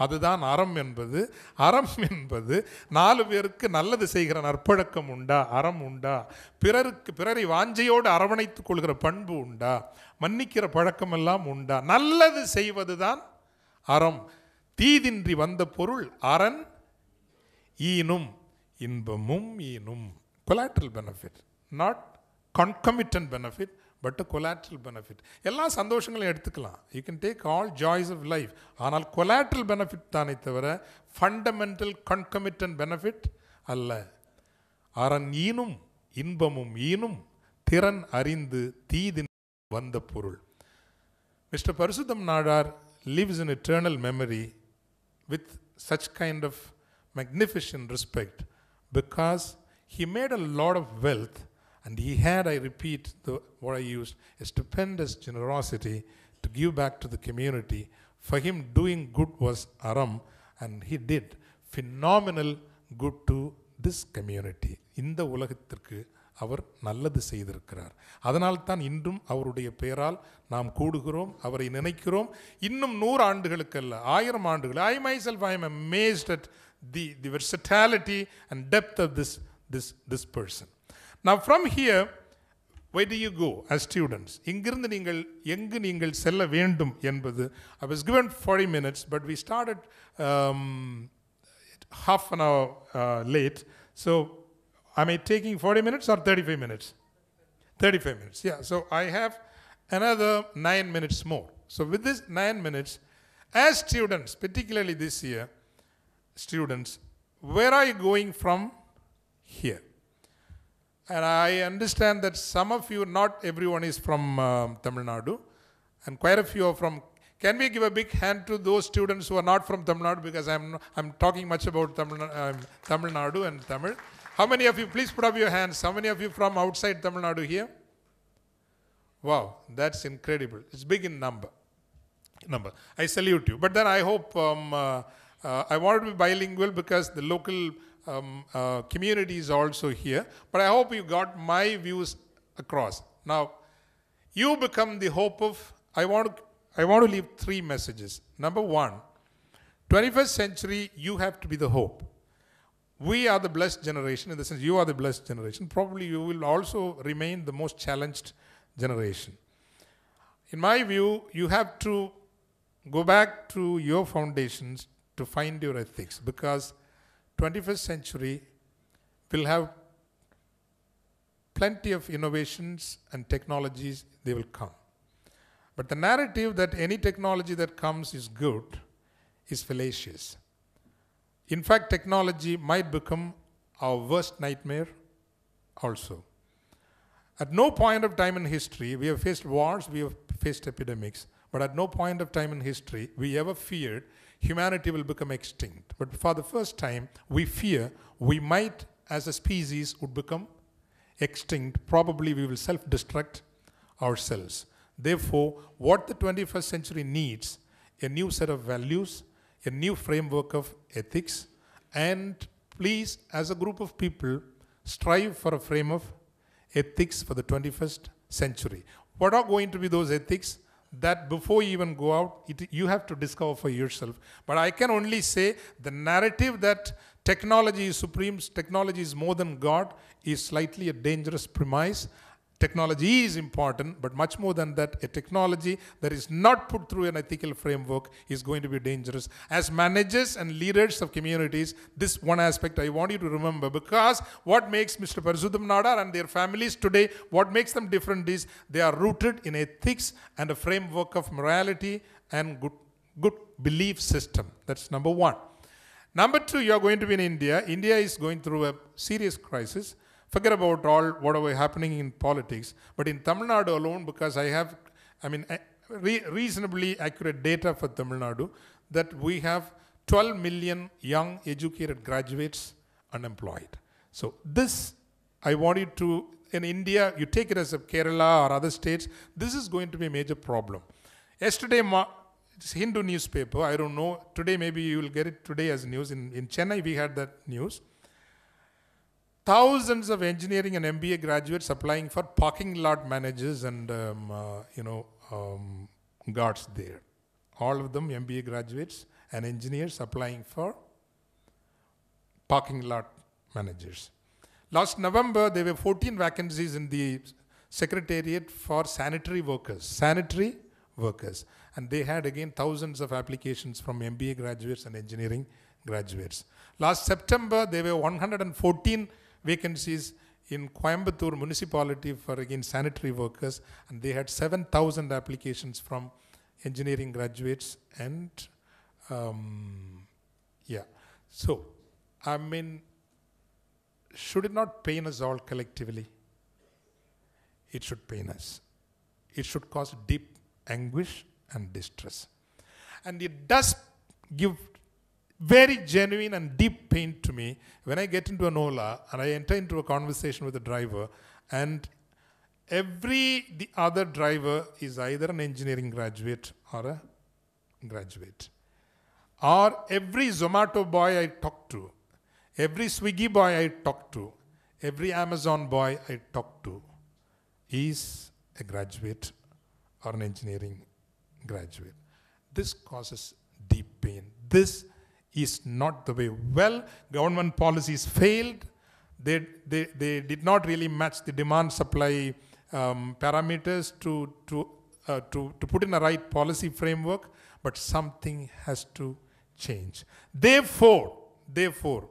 அதுதான் அறம் என்பது அறம் என்பது நாலு பேருக்கு நல்லது செய்கிற நற்பழக்கம் உண்டா அறம் உண்டா பிறருக்கு பிறரை வாஞ்சையோடு அரவணைத்துக் கொள்கிற பண்பு உண்டா மன்னிக்கிற பழக்கமெல்லாம் உண்டா நல்லது செய்வதுதான் அறம் தீதின்றி வந்த பொருள் அறன் ஈனும் இன்பமும் ஈனும் collateral benefit not concomitant benefit but collateral benefit எல்லா சந்தோஷங்களையும் எடுத்துக்கலாம் you can take all joys of life ஆனால் கொலாட்ரல் பெனிஃபிட் தானே தவிர ஃபண்டமெண்டல் கன்கமிட்டன் பெனிஃபிட் அல்ல அறன் ஈனும் இன்பமும் ஈனும் திறன் அறிந்து தீதி வந்த பொருள் mister Parisutham Nadar lives in eternal memory with such kind of magnification respect because he made a lot of wealth And he had, I repeat what I used, a stupendous generosity to give back to the community. For him, doing good was aram, and he did phenomenal good to this community. In the Ulahitrku, our Nalla the Seidrkar. Adanaltan Indum, our Ude Peral, Nam Kudurum, our Inanikurum, Indum Noor Andhilkala, Ayar Mandhil. I myself, I am amazed at the, the versatility and depth of this, this, this person. Now from here, where do you go as students? இங்கிருந்து நீங்கள் எங்கு நீங்கள் செல்ல வேண்டும் என்பது I was given 40 minutes but we started um, half an hour uh, late so am I taking 40 minutes or 35 minutes? 35 minutes yeah so I have another 9 minutes more so with this 9 minutes as students particularly this year students where are you going from here and I understand that some of you, not everyone is from uh, Tamil Nadu, and quite a few are from. Can we give a big hand to those students who are not from Tamil Nadu? Because I'm, I'm talking much about Tamil, um, Tamil Nadu and Tamil. How many of you, please put up your hands. How many of you from outside Tamil Nadu here? Wow, that's incredible. It's big in number. Number. I salute you. But then I hope um, uh, uh, I wanted to be bilingual because the local um, uh, communities also here. But I hope you got my views across. Now, you become the hope of. I want I want to leave three messages. Number one, 21st century, you have to be the hope. We are the blessed generation, in the sense you are the blessed generation. Probably you will also remain the most challenged generation. In my view, you have to go back to your foundations to find your ethics because 21st century will have plenty of innovations and technologies they will come. But the narrative that any technology that comes is good is fallacious. In fact, technology might become our worst nightmare also. At no point of time in history, we have faced wars, we have faced epidemics, but at no point of time in history, we ever feared humanity will become extinct. But for the first time, we fear we might, as a species, would become extinct. Probably we will self-destruct ourselves. Therefore, what the 21st century needs, a new set of values, a new framework of ethics, and please, as a group of people, strive for a frame of ethics for the 21st century. What are going to be those ethics? that before you even go out, it, you have to discover for yourself. But I can only say the narrative that technology is supreme, technology is more than God, is slightly a dangerous premise. Technology is important, but much more than that, a technology that is not put through an ethical framework is going to be dangerous. As managers and leaders of communities, this one aspect I want you to remember because what makes Mr. Parzudham Nadar and their families today, what makes them different is they are rooted in ethics and a framework of morality and good, good belief system. That's number one. Number two, you are going to be in India. India is going through a serious crisis. Forget about all whatever happening in politics. But in Tamil Nadu alone, because I have, I mean, re reasonably accurate data for Tamil Nadu, that we have 12 million young educated graduates unemployed. So this, I want you to, in India, you take it as a Kerala or other states, this is going to be a major problem. Yesterday, Hindu newspaper, I don't know, today maybe you will get it today as news. In, in Chennai, we had that news thousands of engineering and MBA graduates applying for parking lot managers and um, uh, you know um, guards there. All of them MBA graduates and engineers applying for parking lot managers. Last November, there were 14 vacancies in the secretariat for sanitary workers. Sanitary workers. And they had again thousands of applications from MBA graduates and engineering graduates. Last September, there were 114 vacancies in Coimbatore municipality for again sanitary workers, and they had 7,000 applications from engineering graduates and um, yeah. So, I mean, should it not pain us all collectively? It should pain us. It should cause deep anguish and distress. And it does give very genuine and deep pain to me when I get into an Ola and I enter into a conversation with a driver, and every the other driver is either an engineering graduate or a graduate, or every Zomato boy I talk to, every Swiggy boy I talk to, every Amazon boy I talk to, is a graduate or an engineering graduate. This causes deep pain. This is not the way. Well, government policies failed. They, they, they did not really match the demand supply um, parameters to, to, uh, to, to put in a right policy framework, but something has to change. Therefore, therefore,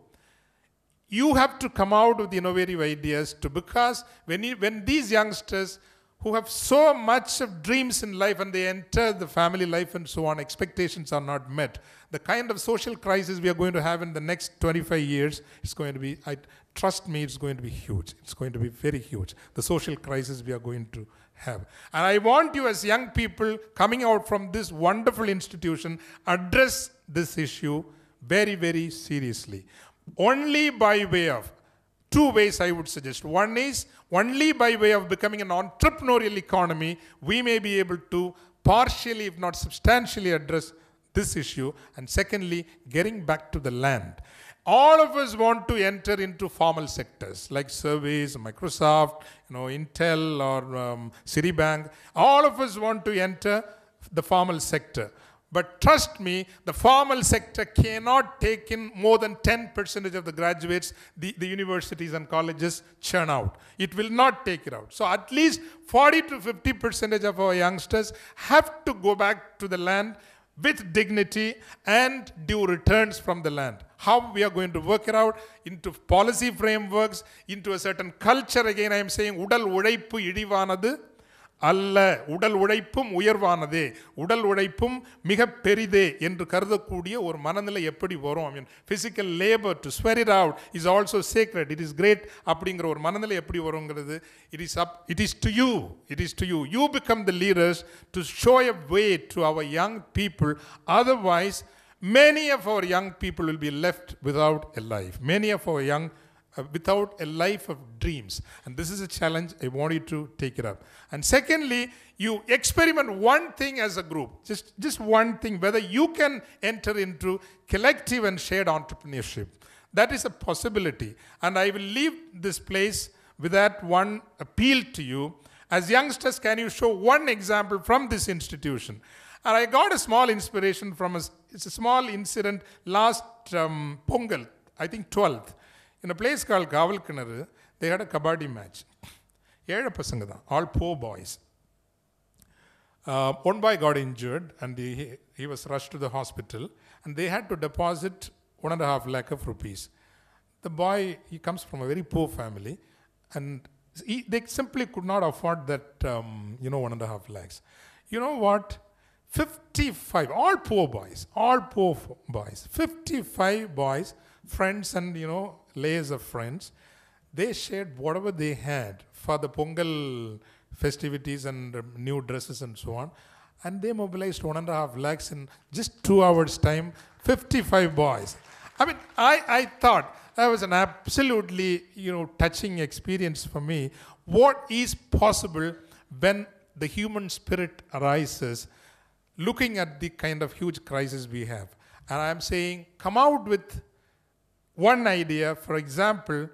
you have to come out with innovative ideas to because when, you, when these youngsters who have so much of dreams in life and they enter the family life and so on, expectations are not met. The kind of social crisis we are going to have in the next 25 years is going to be, I, trust me, it's going to be huge. It's going to be very huge. The social crisis we are going to have. And I want you as young people coming out from this wonderful institution, address this issue very, very seriously. Only by way of two ways I would suggest. One is only by way of becoming an entrepreneurial economy, we may be able to partially, if not substantially, address this issue. And secondly, getting back to the land. All of us want to enter into formal sectors like surveys, Microsoft, you know, Intel or um, Citibank. All of us want to enter the formal sector. But trust me, the formal sector cannot take in more than 10% of the graduates the, the universities and colleges churn out. It will not take it out. So at least 40 to 50% of our youngsters have to go back to the land with dignity and due returns from the land. How we are going to work it out into policy frameworks, into a certain culture. Again, I am saying, udal uழைப்பு இழிவானது அல்ல உடல் உழைப்பும் உயர்வானது உடல் உழைப்பும் மிக பெரிது என்று கருதக்கூடிய ஒரு மனநிலை எப்படி வரும் அப்படின்னு physical labour to swear it out is also secret it is great அப்படிங்கிற ஒரு மனநிலை எப்படி வருங்கிறது it is up it is to you it is to you you become the leaders to show a way to our young people otherwise many of young people people will be left without a life. Many of our young Uh, without a life of dreams. And this is a challenge. I want you to take it up. And secondly, you experiment one thing as a group, just, just one thing, whether you can enter into collective and shared entrepreneurship. That is a possibility. And I will leave this place with that one appeal to you. As youngsters, can you show one example from this institution? And I got a small inspiration from a, it's a small incident last um, Pongal, I think 12th in a place called Kavalkinaru, they had a kabaddi match. ஏழு பசங்க தான் all poor boys one boy got injured and the he was rush to the hospital and they had to deposit one and half lakh of rupees the boy he comes from a very poor family and they simply could not afford that you know one and half lakhs you know what 55, all poor boys, all poor boys, 55 boys friends and you know layers of friends they shared whatever they had for the pongal festivities and new dresses and so on and they mobilized one and a half lakhs in just two hours time 55 boys i mean i, I thought that was an absolutely you know touching experience for me what is possible when the human spirit arises looking at the kind of huge crisis we have and i am saying come out with one idea. For example,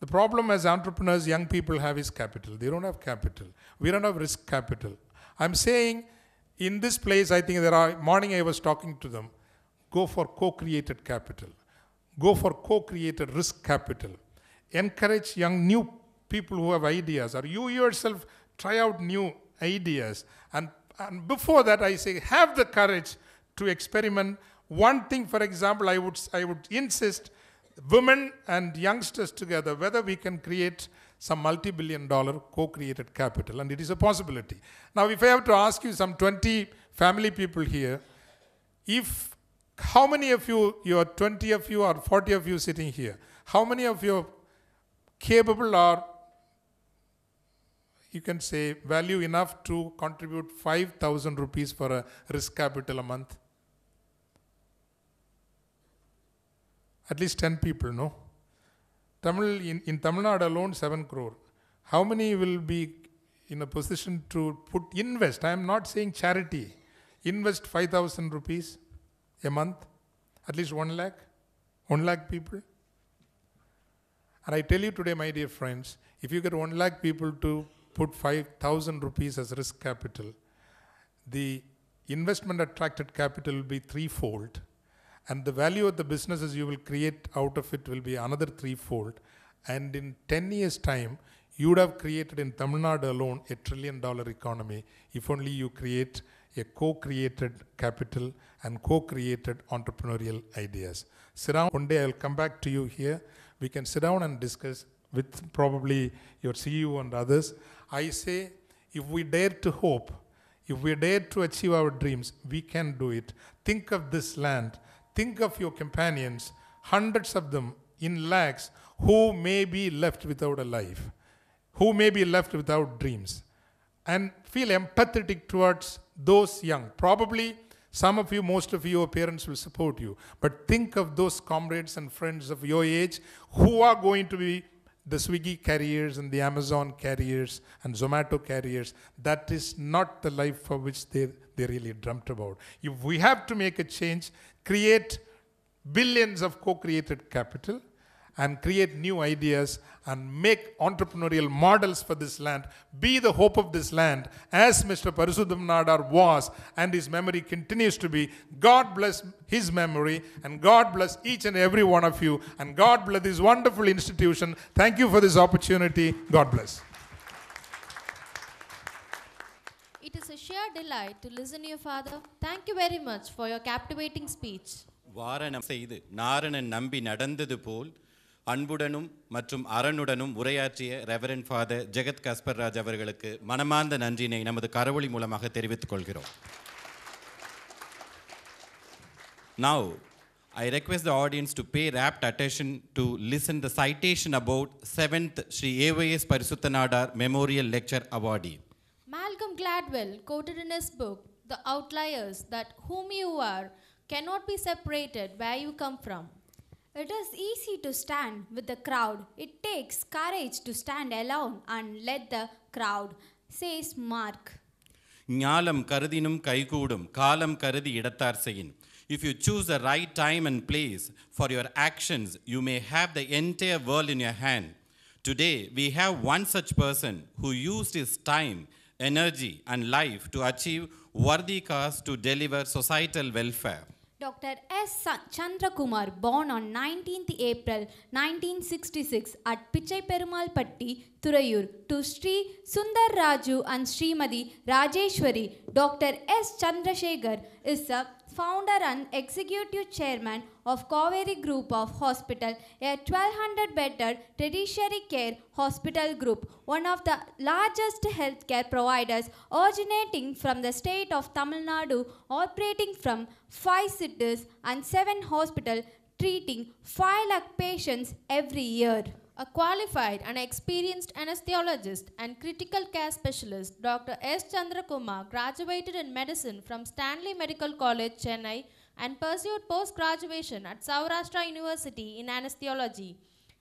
the problem as entrepreneurs, young people have is capital. They don't have capital. We don't have risk capital. I'm saying in this place, I think there are, morning I was talking to them, go for co-created capital. Go for co-created risk capital. Encourage young, new people who have ideas, or you yourself try out new ideas. And, and before that, I say, have the courage to experiment. One thing, for example, I would, I would insist women and youngsters together, whether we can create some multi billion dollar co created capital. And it is a possibility. Now, if I have to ask you some 20 family people here, if how many of you, your 20 of you or 40 of you sitting here, how many of you capable or you can say value enough to contribute 5,000 rupees for a risk capital a month? at least 10 people, no? Tamil, in, in Tamil Nadu alone, 7 crore. How many will be in a position to put, invest? I am not saying charity. Invest 5,000 rupees a month, at least 1 lakh, 1 lakh people. And I tell you today, my dear friends, if you get 1 lakh people to put 5,000 rupees as risk capital, the investment attracted capital will be threefold and the value of the businesses you will create out of it will be another threefold. And in 10 years' time, you would have created in Tamil Nadu alone a trillion dollar economy if only you create a co-created capital and co-created entrepreneurial ideas. Sit down, one day I'll come back to you here. We can sit down and discuss with probably your CEO and others. I say, if we dare to hope, if we dare to achieve our dreams, we can do it. Think of this land Think of your companions, hundreds of them in lakhs, who may be left without a life, who may be left without dreams. And feel empathetic towards those young. Probably some of you, most of you, your parents will support you. But think of those comrades and friends of your age who are going to be the Swiggy carriers and the Amazon carriers and Zomato carriers, that is not the life for which they, they really dreamt about. If we have to make a change, create billions of co created capital, and create new ideas and make entrepreneurial models for this land, be the hope of this land, as Mr. Parasudham Nadar was and his memory continues to be. God bless his memory and God bless each and every one of you and God bless this wonderful institution. Thank you for this opportunity. God bless. It is a sheer delight to listen to your father. Thank you very much for your captivating speech. வாரணம் செய்து நாரணன் நம்பி நடந்தது போல் அன்புடனும் மற்றும் அரணுடனும் உரையாற்றிய reverend father ஜெகத் கஸ்பர்ராஜ் அவர்களுக்கு மனமார்ந்த நன்றினை நமது கரவொளி மூலமாக தெரிவித்துக் கொள்கிறோம் now I request the audience to pay rapt attention to listen the citation about seventh Shri AYS Parisutha Nadar memorial lecture awardee Malcolm Gladwell quoted in his book, The Outliers, that whom you are cannot be separated where you come from. It is easy to stand with the crowd. It takes courage to stand alone and let the crowd, says Mark. ஞாலம் கருதினும் கைகூடும் காலம் கருதி இடத்தார் செய்யின் if you choose the right time and place for your actions you may have the entire world in your hand today we have one such person who used his time energy and life to achieve worthy cause to deliver societal welfare Dr. S. Chandra Kumar, born on 19th April 1966 at Pichai Perumal Patti, Thurayur, to Sri Sundar Raju and Srimadi Rajeshwari, Dr. S. Chandrasekhar is a founder and executive chairman of Kaveri Group of Hospital, a 1200-bedded tertiary care hospital group, one of the largest healthcare providers originating from the state of Tamil Nadu, operating from 5 cities and 7 hospitals treating 5 lakh patients every year. A qualified and experienced anesthesiologist and critical care specialist, Dr. S. Chandrakumar graduated in medicine from Stanley Medical College, Chennai, and pursued post graduation at Saurashtra University in anesthesiology.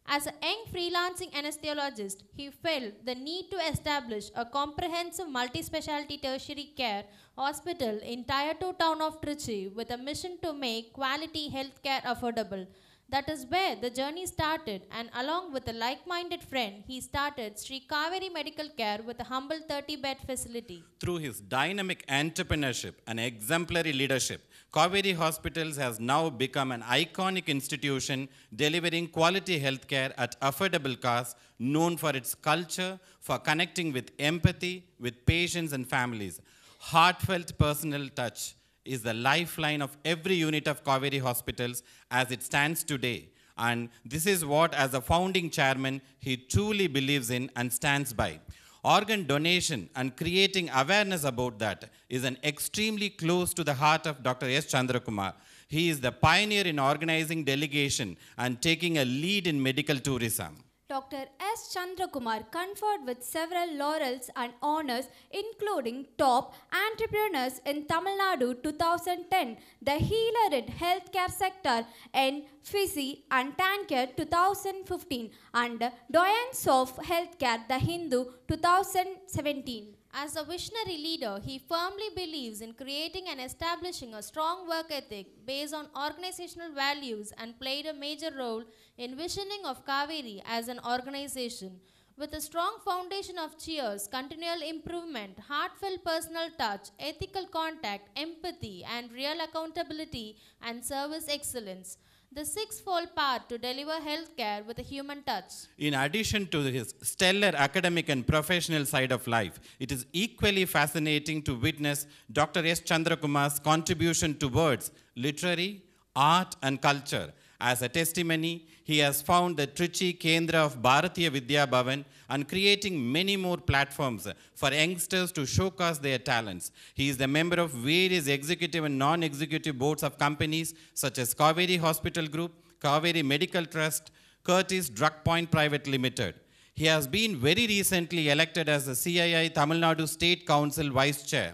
As a young freelancing anesthesiologist, he felt the need to establish a comprehensive multi-specialty tertiary care hospital in Tier 2 town of Trichy with a mission to make quality healthcare affordable. That is where the journey started, and along with a like minded friend, he started Sri Kaveri Medical Care with a humble 30 bed facility. Through his dynamic entrepreneurship and exemplary leadership, Kaveri Hospitals has now become an iconic institution delivering quality healthcare at affordable costs, known for its culture, for connecting with empathy with patients and families, heartfelt personal touch is the lifeline of every unit of Kaveri hospitals as it stands today. And this is what, as a founding chairman, he truly believes in and stands by. Organ donation and creating awareness about that is an extremely close to the heart of Dr. S. Chandrakumar. He is the pioneer in organizing delegation and taking a lead in medical tourism. Dr. S. Chandrakumar conferred with several laurels and honors, including Top Entrepreneurs in Tamil Nadu 2010, The Healer in Healthcare Sector in Physi and Tancare 2015, and Doyens of Healthcare, The Hindu 2017. As a visionary leader, he firmly believes in creating and establishing a strong work ethic based on organizational values and played a major role in visioning of Kaveri as an organization. With a strong foundation of cheers, continual improvement, heartfelt personal touch, ethical contact, empathy, and real accountability and service excellence the sixfold path to deliver healthcare with a human touch. In addition to his stellar academic and professional side of life, it is equally fascinating to witness Dr. S. Chandrakumar's contribution towards literary, art, and culture as a testimony he has founded the Trichy Kendra of Bharatiya Vidya Bhavan and creating many more platforms for youngsters to showcase their talents. He is the member of various executive and non-executive boards of companies such as Kaveri Hospital Group, Kaveri Medical Trust, Curtis Drug Point Private Limited. He has been very recently elected as the CII Tamil Nadu State Council Vice Chair.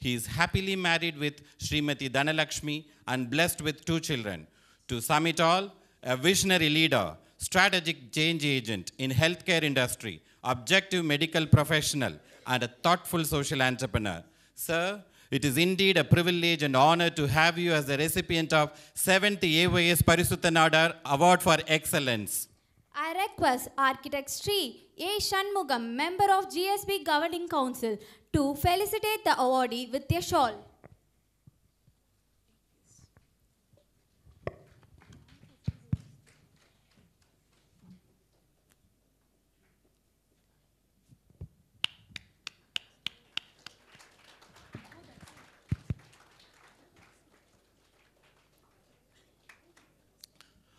He is happily married with Srimati Dhanalakshmi and blessed with two children. To sum it all, a visionary leader, strategic change agent in healthcare industry, objective medical professional, and a thoughtful social entrepreneur. Sir, it is indeed a privilege and honor to have you as the recipient of 7th AYS Parisuthanadar Award for Excellence. I request Architect Sri A. Shanmugam, member of GSB Governing Council, to felicitate the awardee with their shawl.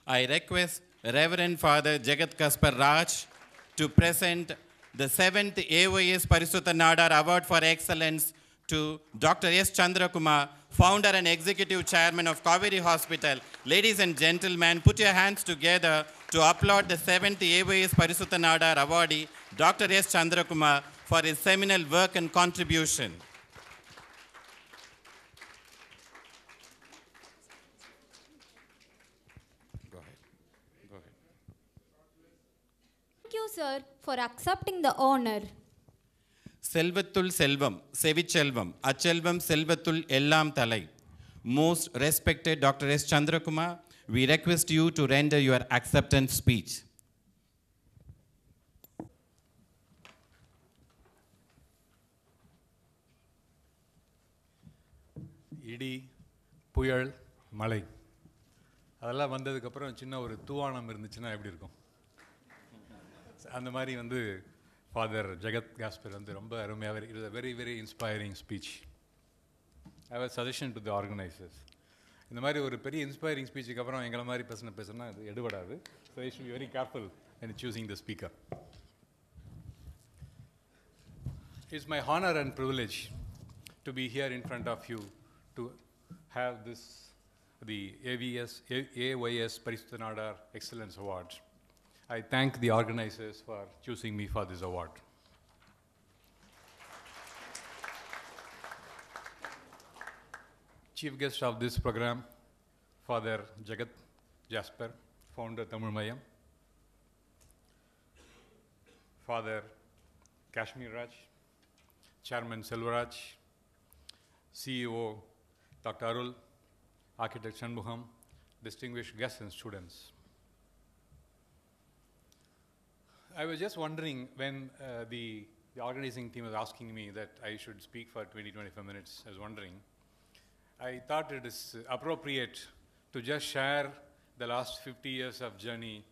I request Reverend Father Jagat Kaspar Raj to present the seventh AOS Parisutha Nadar Award for Excellence to Dr. S. Chandrakumar, founder and executive chairman of Kaveri Hospital. Ladies and gentlemen, put your hands together to applaud the seventh AOS Parisutha Nadar awardee, Dr. S. Chandrakumar, for his seminal work and contribution. sir, for accepting the honor. செல்வத்துள் செல்வம் செவிச்செல்வம் அச்செல்வம் செல்வத்துள் எல்லாம் தலை most respected doctor S Chandrakumar we request you to render your acceptance speech இடி புயல் மலை அதெல்லாம் வந்ததுக்கப்புறம் சின்ன ஒரு தூவானம் இருந்துச்சுன்னா எப்படி இருக்கும் அந்த மாதிரி வந்து ஃபாதர் ஜெகத் காஸ்பர் வந்து ரொம்ப அருமையாக it is a very very inspiring speech I was suggestion to the organisers இந்த மாதிரி ஒரு பெரிய இன்ஸ்பைரிங் ஸ்பீச்சுக்கு அப்புறம் எங்களை மாதிரி பேசின பேசுனா அது எடுபடாது so I should very careful and choosing the speaker it's my honour and privilege to be here in front of you to have this the AVS AYS Parisutha Nadar excellence awards I thank the organizers for choosing me for this award. Chief guest of this program, Father Jagat Jasper, founder Mayam. Father Kashmir Raj, Chairman Selvaraj, CEO Dr. Arul, Architect Shanmugham, distinguished guests and students. I was just wondering when uh, the, the organizing team was asking me that I should speak for 20, 25 minutes, I was wondering. I thought it is appropriate to just share the last 50 years of journey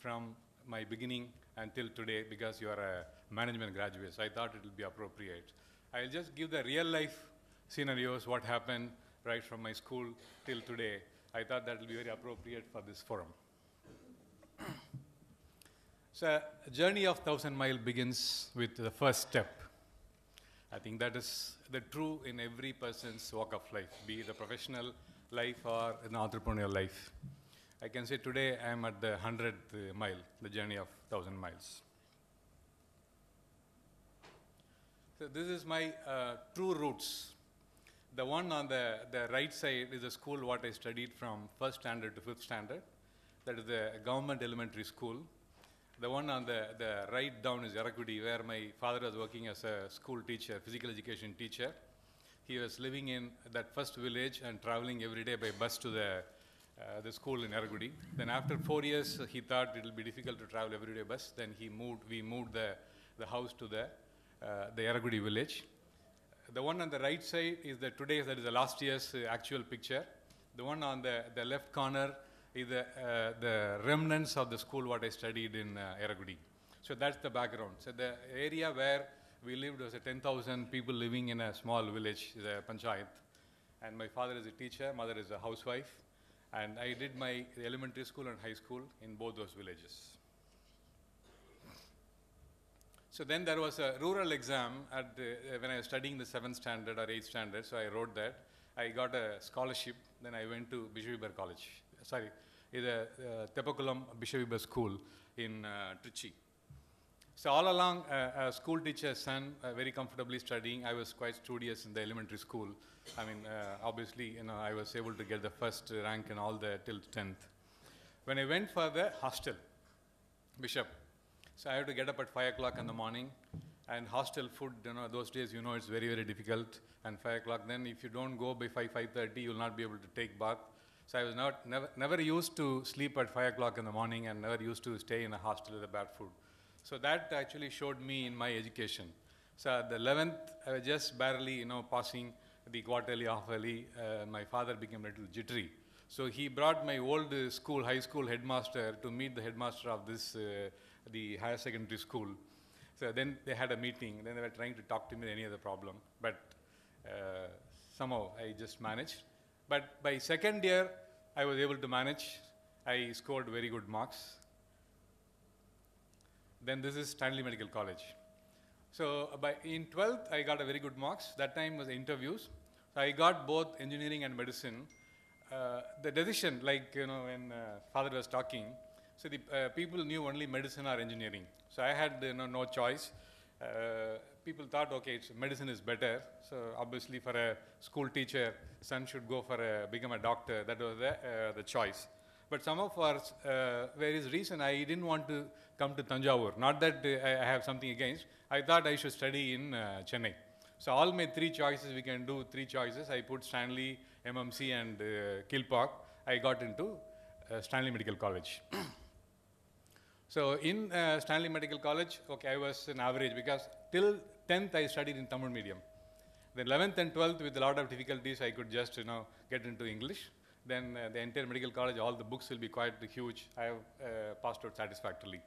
from my beginning until today because you are a management graduate. So I thought it would be appropriate. I'll just give the real life scenarios, what happened right from my school till today. I thought that will be very appropriate for this forum. So a journey of thousand mile begins with the first step. I think that is the true in every person's walk of life, be it a professional life or an entrepreneurial life. I can say today I am at the 100th mile, the journey of 1,000 miles. So this is my uh, true roots. The one on the, the right side is the school what I studied from first standard to fifth standard. That is the government elementary school the one on the, the right down is Yarakudi, where my father was working as a school teacher, physical education teacher. He was living in that first village and traveling every day by bus to the, uh, the school in Yaragudi. Then after four years, he thought it will be difficult to travel every day bus. Then he moved, we moved the, the house to the, uh, the Yarakudi village. The one on the right side is the today's, that is the last year's uh, actual picture. The one on the, the left corner the, uh, the remnants of the school what I studied in uh, Eragudi. So that's the background. So the area where we lived was 10,000 people living in a small village, the panchayat. And my father is a teacher, mother is a housewife. And I did my elementary school and high school in both those villages. So then there was a rural exam at the, when I was studying the seventh standard or eighth standard. So I wrote that. I got a scholarship. Then I went to Bishwibar College sorry, is a uh, Tepakulam Bishaviba school in uh, Trichy. So all along, uh, a school teacher's son, uh, very comfortably studying. I was quite studious in the elementary school. I mean, uh, obviously, you know, I was able to get the first rank in all the till 10th. When I went for the hostel, Bishop, so I had to get up at 5 o'clock in the morning, and hostel food, you know, those days, you know, it's very, very difficult. And 5 o'clock, then if you don't go by 5, 5.30, you'll not be able to take bath. So I was not, never, never used to sleep at 5 o'clock in the morning and never used to stay in a hostel with a bad food. So that actually showed me in my education. So at the 11th, I was just barely, you know, passing the quarterly, half Uh, my father became a little jittery. So he brought my old school, high school headmaster to meet the headmaster of this, uh, the higher secondary school. So then they had a meeting. Then they were trying to talk to me any other problem. But uh, somehow I just managed. But by second year, I was able to manage. I scored very good marks. Then this is Stanley Medical College. So uh, by, in 12th, I got a very good marks. That time was interviews. So I got both engineering and medicine. Uh, the decision, like you know, when uh, father was talking, so the uh, people knew only medicine or engineering. So I had you know, no choice. Uh, people thought, okay, medicine is better. So obviously, for a school teacher, son should go for a become a doctor. That was the, uh, the choice. But some of our uh, various reason, I didn't want to come to Tanjavur. Not that uh, I have something against. I thought I should study in uh, Chennai. So all my three choices, we can do three choices. I put Stanley, MMC, and uh, I got into uh, Stanley Medical College. so in uh, Stanley Medical College, okay, I was an average because till 10th, I studied in Tamil medium. then 11th and 12th, with a lot of difficulties, I could just, you know, get into English. Then uh, the entire medical college, all the books will be quite huge. I have uh, passed out satisfactorily.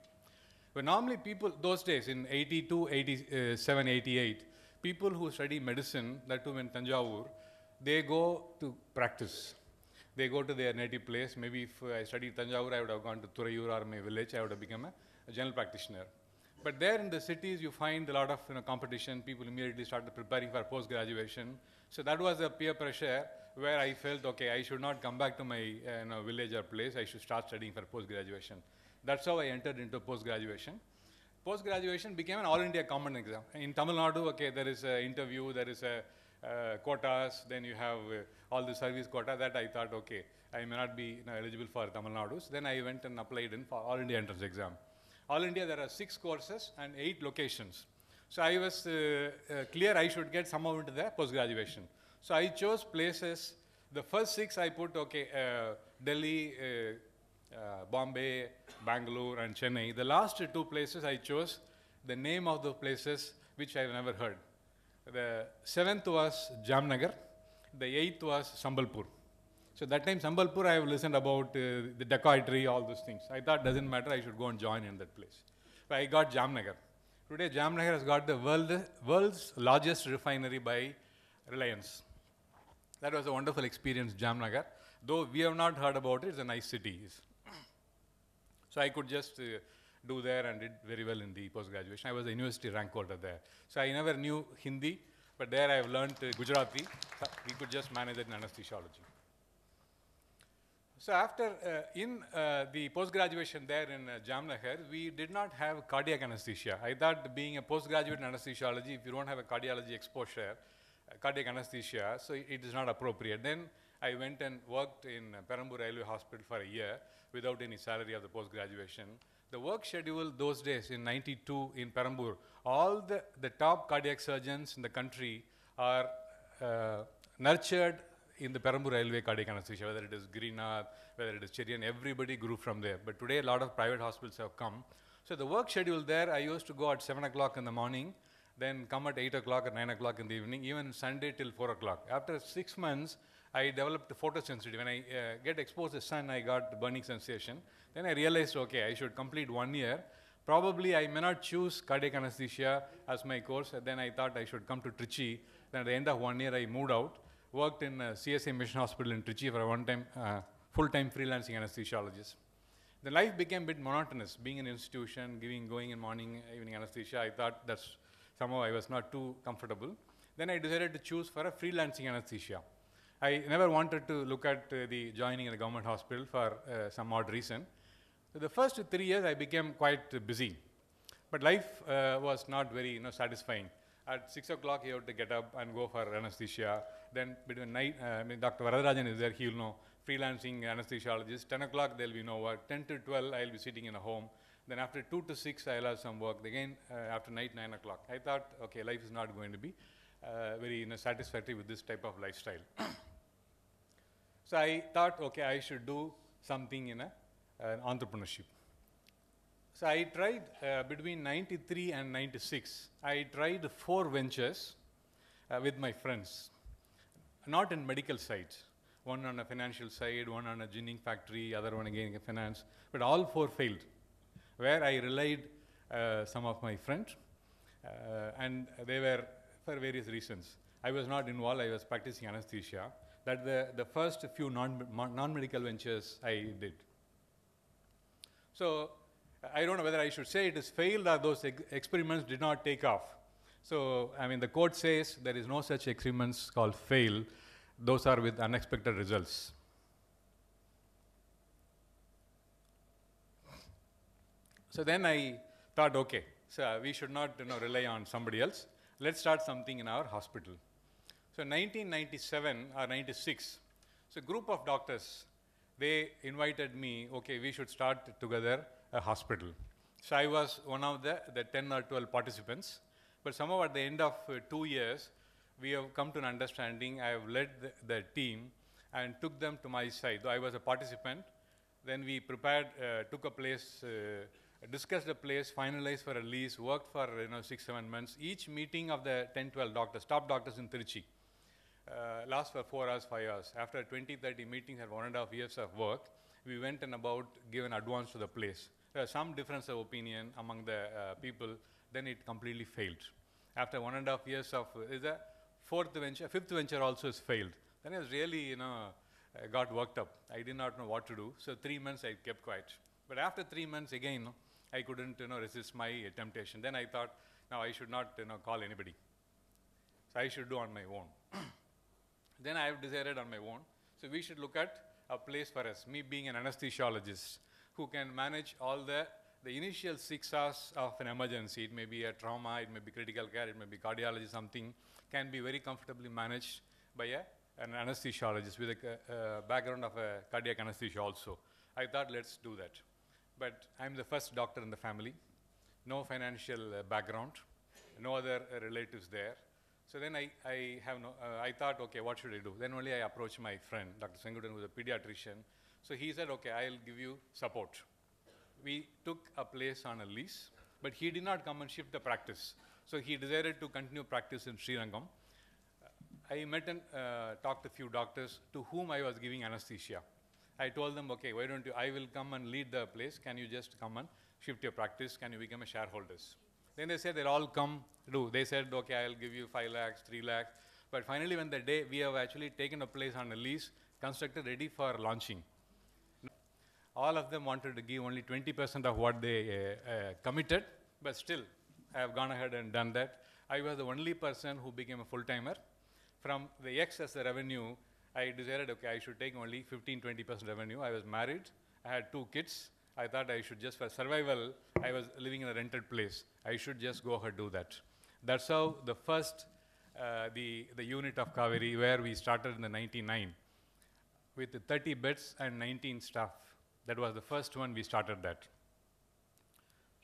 But normally people, those days, in 82, 87, uh, 88, people who study medicine, that too in Tanjavur, they go to practice. They go to their native place. Maybe if I studied Tanjavur, I would have gone to Thurayur or my village. I would have become a, a general practitioner. But there in the cities, you find a lot of you know, competition. People immediately start preparing for post graduation. So that was a peer pressure where I felt, okay, I should not come back to my uh, you know, village or place. I should start studying for post graduation. That's how I entered into post graduation. Post graduation became an all India common exam. In Tamil Nadu, okay, there is an interview, there is a uh, quotas, then you have uh, all the service quota that I thought, okay, I may not be you know, eligible for Tamil Nadu. So then I went and applied in for All India Entrance Exam. All India, there are six courses and eight locations. So I was uh, uh, clear I should get somehow into the post-graduation. So I chose places. The first six I put, okay, uh, Delhi, uh, uh, Bombay, Bangalore, and Chennai. The last two places I chose the name of the places which I've never heard. The seventh was Jamnagar. The eighth was Sambalpur. So that time Sambalpur, I have listened about uh, the decoy tree, all those things. I thought doesn't matter, I should go and join in that place. I got Jamnagar. Today Jamnagar has got the world, world's largest refinery by Reliance. That was a wonderful experience, Jamnagar. Though we have not heard about it, it's a nice city. So I could just uh, do there and did very well in the post-graduation. I was a university rank holder there. So I never knew Hindi, but there I have learned uh, Gujarati. So we could just manage it in anesthesiology. So after, uh, in uh, the post-graduation there in uh, Jamnagar, we did not have cardiac anesthesia. I thought being a postgraduate in anesthesiology, if you don't have a cardiology exposure, uh, cardiac anesthesia, so it is not appropriate. Then I went and worked in uh, Perambur Railway Hospital for a year without any salary of the post-graduation. The work schedule those days in 92 in Perambur, all the, the top cardiac surgeons in the country are uh, nurtured in the Perambur Railway cardiac anesthesia, whether it is Girinath, whether it is Cherian, everybody grew from there. But today, a lot of private hospitals have come. So the work schedule there, I used to go at 7 o'clock in the morning, then come at 8 o'clock or 9 o'clock in the evening, even Sunday till 4 o'clock. After six months, I developed photosensitivity. When I uh, get exposed to sun, I got the burning sensation. Then I realized, okay, I should complete one year. Probably I may not choose cardiac anesthesia as my course. And then I thought I should come to Trichy. Then at the end of one year, I moved out worked in uh, CSA Mission Hospital in Trichy for a one-time, uh, full-time freelancing anesthesiologist. The life became a bit monotonous, being an institution, giving, going in morning, evening anesthesia. I thought that's somehow I was not too comfortable. Then I decided to choose for a freelancing anesthesia. I never wanted to look at uh, the joining in a government hospital for uh, some odd reason. So the first three years I became quite busy, but life uh, was not very you know, satisfying. At 6 o'clock, you have to get up and go for anesthesia. Then between night, uh, I mean, Dr. Varadarajan is there, he'll know. Freelancing anesthesiologist, 10 o'clock, there'll be no work. 10 to 12, I'll be sitting in a home. Then after 2 to 6, I'll have some work. Again, uh, after night, 9 o'clock. I thought, okay, life is not going to be uh, very you know, satisfactory with this type of lifestyle. so I thought, okay, I should do something in a, an entrepreneurship. So I tried uh, between 93 and 96. I tried four ventures uh, with my friends, not in medical sites, One on a financial side, one on a ginning factory, other one again in finance, but all four failed. Where I relied uh, some of my friends, uh, and they were for various reasons. I was not involved. I was practicing anesthesia. That the the first few non non medical ventures I did. So I don't know whether I should say it is failed or those ex experiments did not take off. So, I mean, the code says there is no such experiments called fail. Those are with unexpected results. So then I thought, okay, so we should not you know, rely on somebody else. Let's start something in our hospital. So 1997 or 96, so a group of doctors, they invited me, okay, we should start together a hospital. So I was one of the, the 10 or 12 participants. But somehow at the end of uh, two years, we have come to an understanding. I have led the, the, team and took them to my side. Though I was a participant, then we prepared, uh, took a place, uh, discussed a place, finalized for a lease, worked for you know six, seven months. Each meeting of the 10, 12 doctors, top doctors in Trichy, uh, lasts for four hours, five hours. After 20, 30 meetings and one and a half years of work, we went and about given advance to the place some difference of opinion among the uh, people, then it completely failed. After one and a half years of the uh, fourth venture, fifth venture also has failed. Then I was really, you know, uh, got worked up. I did not know what to do. So three months I kept quiet. But after three months again, I couldn't, you know, resist my temptation. Then I thought, now I should not, you know, call anybody. So I should do on my own. then I have decided on my own. So we should look at a place for us. Me being an anesthesiologist, who can manage all the, the initial six hours of an emergency. It may be a trauma, it may be critical care, it may be cardiology, something, can be very comfortably managed by a, an anesthesiologist with a uh, uh background of a cardiac anesthesia also. I thought, let's do that. But I'm the first doctor in the family, no financial uh, background, no other uh, relatives there. So then I, I have no, uh, I thought, okay, what should I do? Then only I approached my friend, Dr. Senguden, who's a pediatrician, so he said, okay, I'll give you support. We took a place on a lease, but he did not come and shift the practice. So he decided to continue practice in Sri Rangam. I met and uh, talked to a few doctors to whom I was giving anesthesia. I told them, okay, why don't you, I will come and lead the place. Can you just come and shift your practice? Can you become a shareholders? Then they said they'll all come do. They said, okay, I'll give you 5 lakhs, 3 lakhs. But finally, when the day we have actually taken a place on a lease, constructed ready for launching. All of them wanted to give only 20% of what they uh, uh, committed, but still, I have gone ahead and done that. I was the only person who became a full timer. From the excess the revenue, I decided, okay, I should take only 15, 20% revenue. I was married, I had two kids. I thought I should just, for survival, I was living in a rented place. I should just go ahead and do that. That's how the first, uh, the, the unit of Kaveri, where we started in the 99, with 30 beds and 19 staff. That was the first one we started that.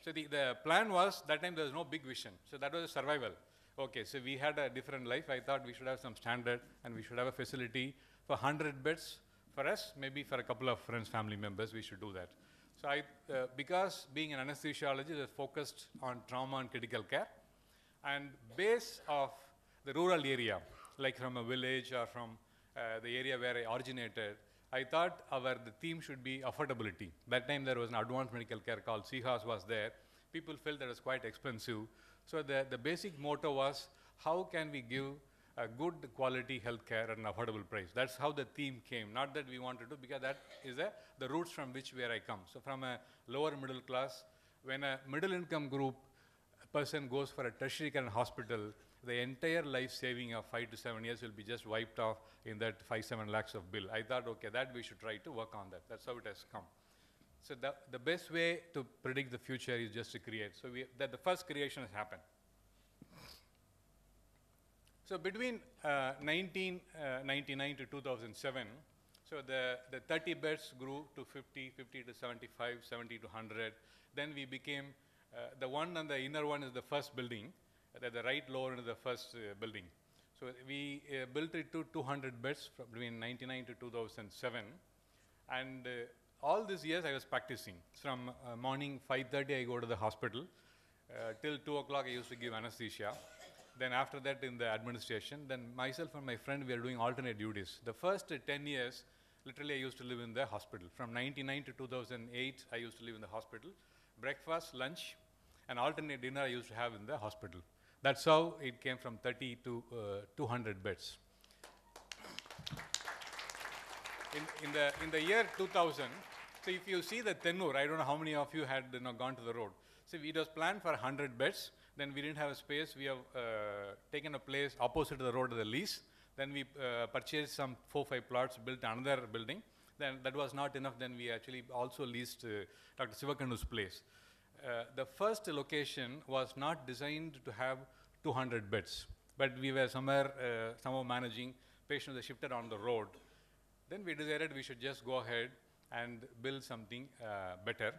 So the, the plan was, that time there was no big vision. So that was survival. Okay, so we had a different life. I thought we should have some standard and we should have a facility for 100 beds for us, maybe for a couple of friends, family members, we should do that. So I, uh, because being an anesthesiologist, I focused on trauma and critical care. And base of the rural area, like from a village or from uh, the area where I originated, I thought our the theme should be affordability. That time there was an advanced medical care called CHAS was there. People felt that was quite expensive. So the, the basic motto was how can we give a good quality healthcare at an affordable price. That's how the theme came. Not that we wanted to, because that is a, the roots from which where I come. So from a lower middle class, when a middle income group person goes for a tertiary care hospital, the entire life saving of five to seven years will be just wiped off in that five, seven lakhs of bill. I thought, okay, that we should try to work on that. That's how it has come. So the, the best way to predict the future is just to create. So we, that the first creation has happened. So between uh, 1999 uh, to 2007, so the, the 30 beds grew to 50, 50 to 75, 70 to 100. Then we became, uh, the one and the inner one is the first building at the right lower end of the first uh, building. So we uh, built it to 200 beds between 1999 to 2007. And uh, all these years I was practicing. From morning 5.30 I go to the hospital. till 2 o'clock I used to give anesthesia then after that in the administration then myself and my friend we are doing alternate duties the first uh, 10 years literally i used to live in the hospital from 1999 to 2008 i used to live in the hospital breakfast lunch and alternate dinner i used to have in the hospital that's how it came from 30 to uh, 200 beds. In, in, the, in the year 2000, so if you see the Tenur, I don't know how many of you had you know, gone to the road. So it was planned for 100 beds. Then we didn't have a space. We have uh, taken a place opposite the road at the lease. Then we uh, purchased some four, five plots, built another building. Then that was not enough. Then we actually also leased uh, Dr. Sivakandu's place. Uh, the first location was not designed to have 200 beds. But we were somewhere, uh, somehow managing, patients were shifted on the road. Then we decided we should just go ahead and build something uh, better.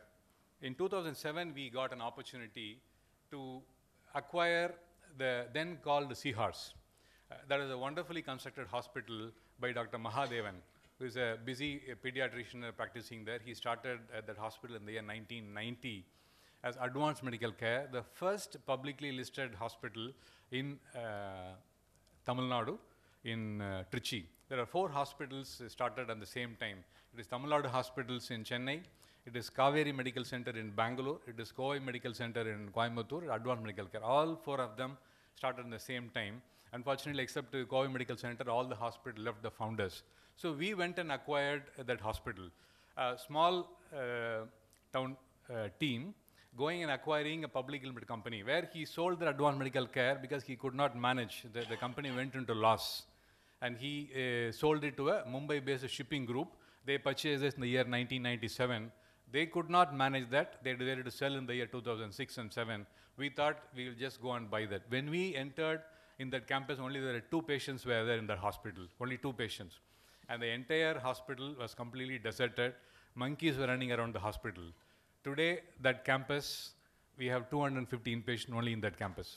In 2007, we got an opportunity to acquire the then called Seahorse. Uh, that is a wonderfully constructed hospital by Dr. Mahadevan, who is a busy uh, pediatrician practicing there. He started uh, that hospital in the year 1990 as advanced medical care, the first publicly listed hospital in uh, Tamil Nadu, in uh, Trichy. There are four hospitals started at the same time. It is Tamil Nadu hospitals in Chennai, it is Kaveri Medical Center in Bangalore, it is Koi Medical Center in Coimbatore, Advanced Medical Care. All four of them started at the same time. Unfortunately, except uh, Medical Center, all the hospitals left the founders. So we went and acquired uh, that hospital. A uh, small uh, town uh, team going and acquiring a public limited company where he sold the advanced medical care because he could not manage. The, the company went into loss. And he uh, sold it to a Mumbai based shipping group. They purchased this in the year 1997. They could not manage that. They decided to sell in the year 2006 and 7. We thought we will just go and buy that. When we entered in that campus, only there were two patients were there in that hospital, only two patients. And the entire hospital was completely deserted. Monkeys were running around the hospital. Today, that campus, we have 215 patients only in that campus.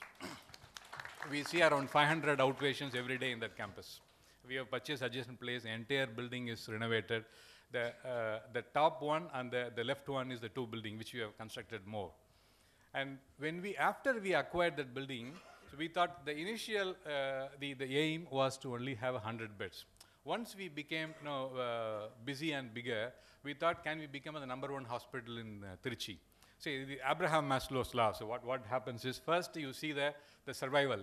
we see around 500 outpatients every day in that campus. We have purchased adjacent place, the entire building is renovated. The, uh, the top one and the, the left one is the two building, which we have constructed more. And when we, after we acquired that building, so we thought the initial, uh, the, the aim was to only have 100 beds. Once we became you know, uh, busy and bigger, we thought, can we become the number one hospital in uh, Trichy? See, the Abraham Maslow's law. So what, what happens is first you see the, the survival.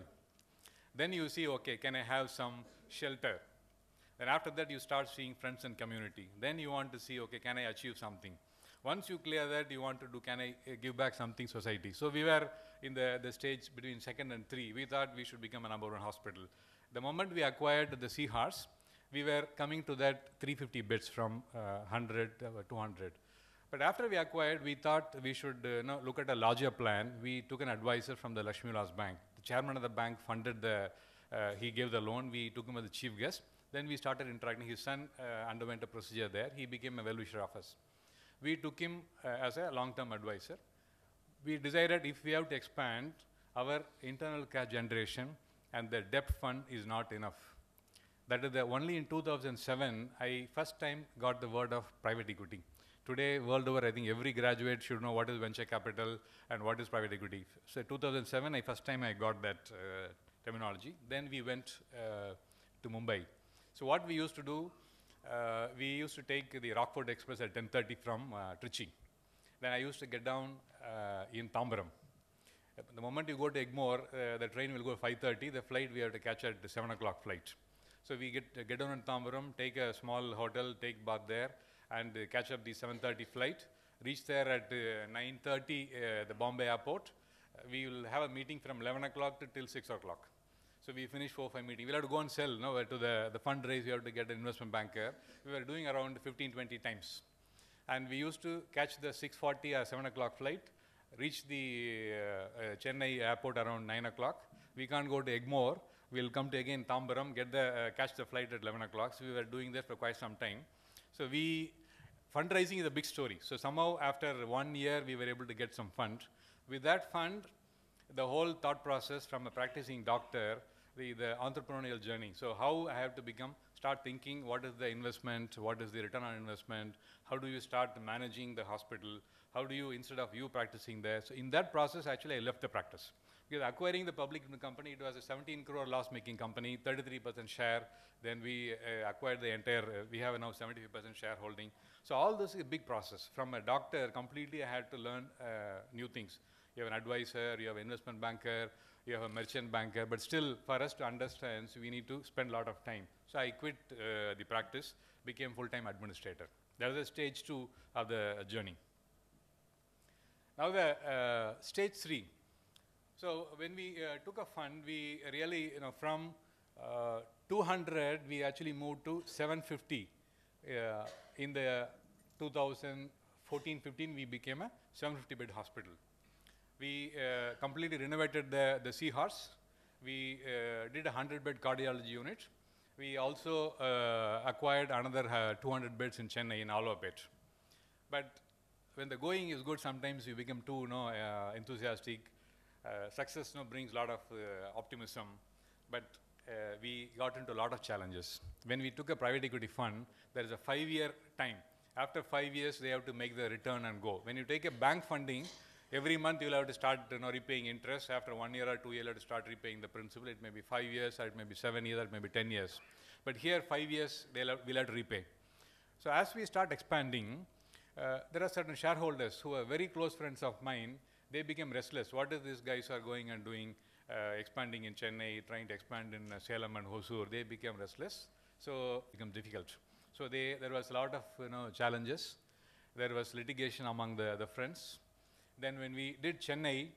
Then you see, okay, can I have some shelter? Then after that, you start seeing friends and community. Then you want to see, okay, can I achieve something? Once you clear that, you want to do, can I uh, give back something society? So we were in the, the stage between second and three. We thought we should become a number one hospital. The moment we acquired the Seahorse, we were coming to that 350 bits from uh, 100 to uh, 200. But after we acquired, we thought we should uh, look at a larger plan. We took an advisor from the Lakshmi Bank. The chairman of the bank funded the, uh, he gave the loan. We took him as the chief guest. Then we started interacting. His son uh, underwent a procedure there. He became a well-wisher of us. We took him uh, as a long-term advisor. We decided if we have to expand, our internal cash generation and the debt fund is not enough that is the only in 2007, I first time got the word of private equity. Today, world over, I think every graduate should know what is venture capital and what is private equity. So 2007, I first time I got that uh, terminology. Then we went uh, to Mumbai. So what we used to do, uh, we used to take the Rockford Express at 10.30 from uh, Trichy. Then I used to get down uh, in Tambaram. The moment you go to Egmore, uh, the train will go 5.30. The flight we have to catch at the 7 o'clock flight. So we get, uh, get down in Tambaram, take a small hotel, take bath there, and uh, catch up the 7.30 flight. Reach there at uh, 9.30, the Bombay airport. we will have a meeting from 11 o'clock to till 6 o'clock. So we finish four, five meetings. We'll have to go and sell now to the, the fundraise. We have to get an investment banker. We were doing around 15, 20 times. And we used to catch the 6.40 or 7 o'clock flight, reach the uh, uh, Chennai airport around 9 o'clock. We can't go to Egmore we'll come to again Tambaram, get the, uh, catch the flight at 11 o'clock. So we were doing this for quite some time. So we, fundraising is a big story. So somehow after one year, we were able to get some fund. With that fund, the whole thought process from a practicing doctor, the, the entrepreneurial journey. So how I have to become, start thinking what is the investment, what is the return on investment, how do you start managing the hospital, how do you, instead of you practicing there. So in that process, actually I left the practice acquiring the public company, it was a 17 crore loss-making company, 33% share. Then we uh, acquired the entire, uh, we have now 75% shareholding. So all this is a big process. From a doctor, completely I had to learn uh, new things. You have an advisor, you have an investment banker, you have a merchant banker, but still for us to understand, so we need to spend a lot of time. So I quit uh, the practice, became full-time administrator. was a stage two of the journey. Now the uh, stage three, so when we uh, took a fund, we really, you know, from uh, 200, we actually moved to 750. Uh, in the 2014-15, we became a 750-bed hospital. We uh, completely renovated the, the Seahorse. We uh, did a 100-bed cardiology unit. We also uh, acquired another 200 beds in Chennai in Allopet. But when the going is good, sometimes you become too you know, enthusiastic uh, success you know, brings a lot of uh, optimism, but uh, we got into a lot of challenges. When we took a private equity fund, there is a five-year time. After five years, they have to make the return and go. When you take a bank funding, every month you'll have to start you know, repaying interest. After one year or two years, you have to start repaying the principal. It may be five years, or it may be seven years, or it may be 10 years. But here, five years, they'll have, we'll have to repay. So as we start expanding, uh, there are certain shareholders who are very close friends of mine they became restless. What is these guys are going and doing, uh, expanding in Chennai, trying to expand in uh, Salem and Hosur? They became restless, so it became difficult. So they, there was a lot of you know challenges. There was litigation among the, the friends. Then when we did Chennai,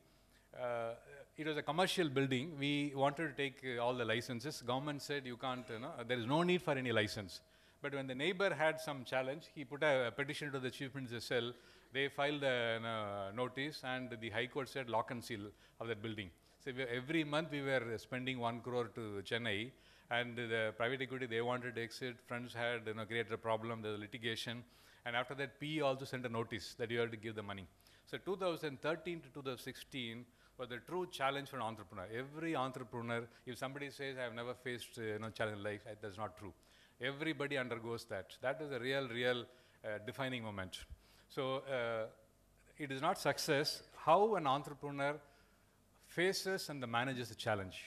uh, it was a commercial building. We wanted to take uh, all the licenses. Government said you can't, you know, there is no need for any license. But when the neighbor had some challenge, he put a, a petition to the chief minister's cell they filed a notice and the High Court said lock and seal of that building. So every month we were spending one crore to Chennai and the private equity, they wanted to exit. Friends had you know, created a problem, there was litigation. And after that, PE also sent a notice that you have to give the money. So 2013 to 2016 was the true challenge for an entrepreneur. Every entrepreneur, if somebody says, I've never faced a you know, challenge in life, that's not true. Everybody undergoes that. That is a real, real uh, defining moment. So uh, it is not success. How an entrepreneur faces and manages a challenge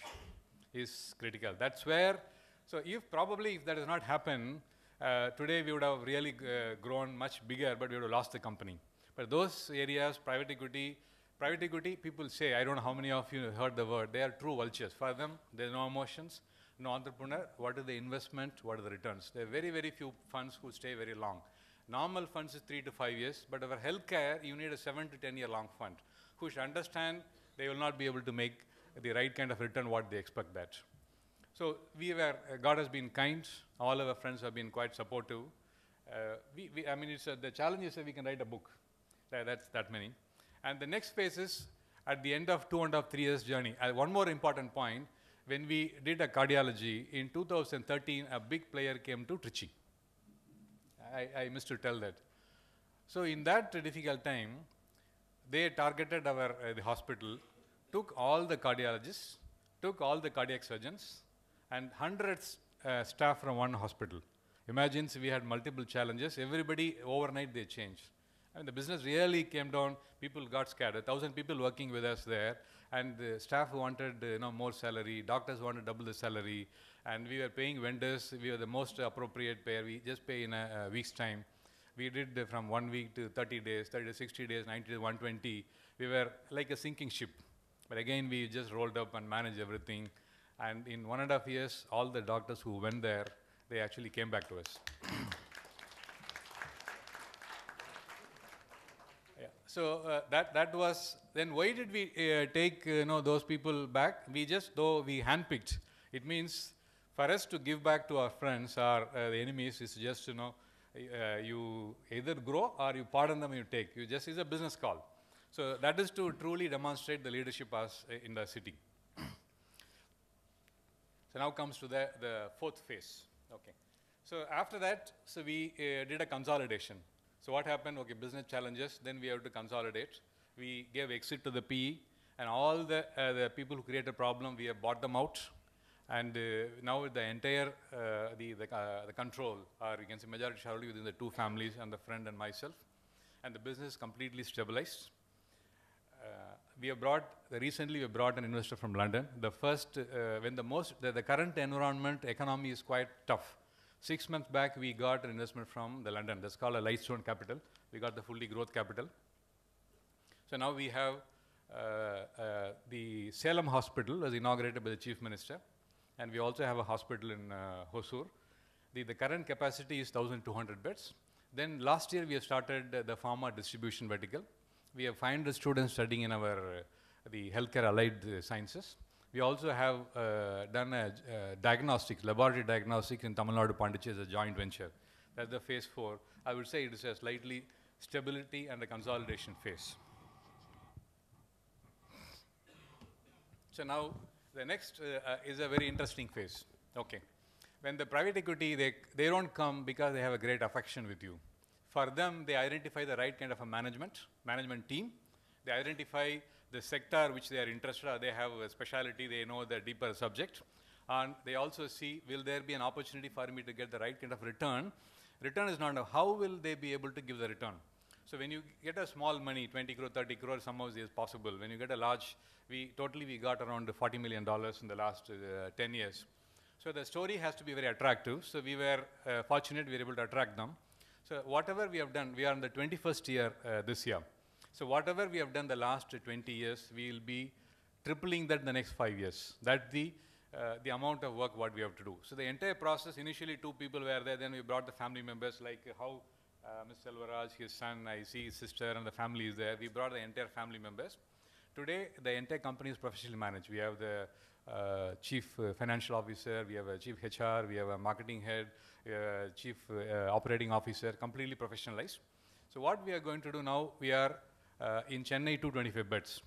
is critical. That's where, so if probably if that has not happened, uh, today we would have really uh, grown much bigger, but we would have lost the company. But those areas, private equity, private equity, people say, I don't know how many of you heard the word, they are true vultures. For them, there are no emotions, no entrepreneur. What are the investment? What are the returns? There are very, very few funds who stay very long. Normal funds is three to five years, but for healthcare, you need a seven to 10 year long fund, who should understand they will not be able to make the right kind of return what they expect that. So we were, uh, God has been kind. All of our friends have been quite supportive. Uh, we, we, I mean, it's, uh, the challenge is that we can write a book. That, that's that many. And the next phase is at the end of two and a half, three years journey. Uh, one more important point, when we did a cardiology in 2013, a big player came to Trichy. I, I missed to tell that. So in that difficult time, they targeted our uh, the hospital, took all the cardiologists, took all the cardiac surgeons, and hundreds uh, staff from one hospital. Imagine we had multiple challenges. Everybody overnight they changed. I mean, the business really came down. People got scared. A thousand people working with us there, and the staff wanted uh, you know more salary. Doctors wanted double the salary and we were paying vendors. We were the most appropriate payer. We just pay in a, a week's time. We did from one week to 30 days, 30 to 60 days, 90 to 120. We were like a sinking ship. But again, we just rolled up and managed everything. And in one and a half years, all the doctors who went there, they actually came back to us. So uh, that, that was, then why did we uh, take uh, you know, those people back? We just, though we handpicked, it means for us to give back to our friends or uh, the enemies is just, you know, uh, you either grow or you pardon them, you take. You just, is a business call. So that is to truly demonstrate the leadership as uh, in the city. so now comes to the, the fourth phase. Okay. So after that, so we uh, did a consolidation. So what happened? Okay, business challenges, then we have to consolidate. We gave exit to the PE and all the, uh, the people who created a problem, we have bought them out and uh, now the entire uh, the, the, uh, the, control or you can say majority shareholding within the two families and the friend and myself. And the business completely stabilized. we have brought, recently we brought an investor from London. The first, when the most, the, the current environment economy is quite tough. Six months back, we got an investment from the London. That's called a Lightstone Capital. We got the fully growth capital. So now we have uh, uh, the Salem Hospital was inaugurated by the Chief Minister and we also have a hospital in uh, Hosur. The, the current capacity is 1,200 beds. Then last year we have started uh, the pharma distribution vertical. We have 500 students studying in our uh, the healthcare allied uh, sciences. We also have uh, done a uh, diagnostics, laboratory diagnostics in Tamil Nadu Pondicherry as a joint venture. That's the phase four. I would say it is a slightly stability and a consolidation phase. So now the next uh, uh, is a very interesting phase. Okay. When the private equity, they, they don't come because they have a great affection with you. For them, they identify the right kind of a management, management team. They identify the sector which they are interested in. They have a specialty. They know the deeper subject. And they also see, will there be an opportunity for me to get the right kind of return? Return is not, how will they be able to give the return? So when you get a small money, 20 crore, 30 crore, somehow is possible. When you get a large, we totally we got around 40 million dollars in the last uh, 10 years. So the story has to be very attractive. So we were uh, fortunate we were able to attract them. So whatever we have done, we are in the 21st year uh, this year. So whatever we have done the last 20 years, we will be tripling that in the next five years. That's the uh, the amount of work what we have to do. So the entire process, initially two people were there, then we brought the family members, like how uh, Mr. Alvaraj, his son, I see his sister, and the family is there. We brought the entire family members. Today, the entire company is professionally managed. We have the uh, chief uh, financial officer, we have a chief HR, we have a marketing head, a chief uh, operating officer, completely professionalized. So what we are going to do now, we are uh, in Chennai 225 beds.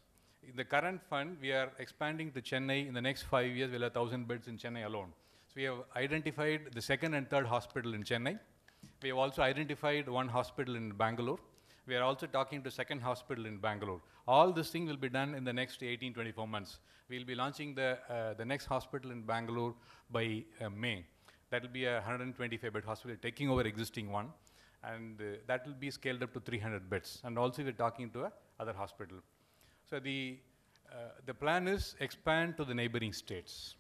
In the current fund, we are expanding to Chennai. In the next five years, we'll have 1,000 beds in Chennai alone. So we have identified the second and third hospital in Chennai. We have also identified one hospital in Bangalore. We are also talking to second hospital in Bangalore. All this thing will be done in the next 18, 24 months. We'll be launching the, uh, the next hospital in Bangalore by uh, May. That will be a 125-bed hospital, taking over existing one. And uh, that will be scaled up to 300 beds. And also we're talking to other hospital. So the, uh, the plan is expand to the neighboring states.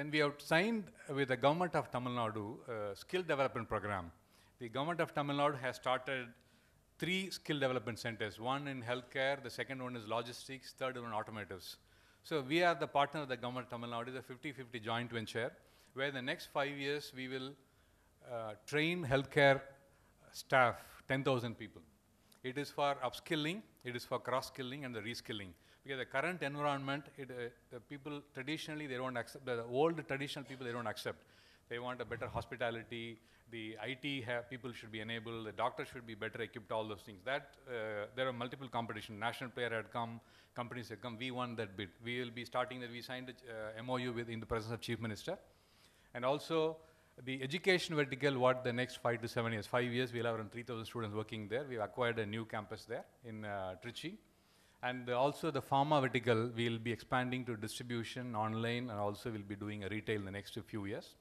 Then we have signed with the government of Tamil Nadu a uh, skill development program. The government of Tamil Nadu has started three skill development centers, one in healthcare, the second one is logistics, third one automatives. So we are the partner of the government of Tamil Nadu, the 50-50 joint venture, where the next five years we will uh, train healthcare staff, 10,000 people. It is for upskilling, it is for cross-skilling and the reskilling because the current environment, it, uh, the people traditionally they don't accept the old traditional people they don't accept. They want a better hospitality. The IT people should be enabled. The doctors should be better equipped. All those things. That uh, there are multiple competition. National player had come. Companies had come. We won that bid. We will be starting that. We signed a uh, MOU with in the presence of chief minister, and also the education vertical, what the next five to seven years, five years, we'll have around 3,000 students working there. We've acquired a new campus there in uh, Trichy. And also the pharma vertical, we'll be expanding to distribution online and also we'll be doing a retail in the next few years.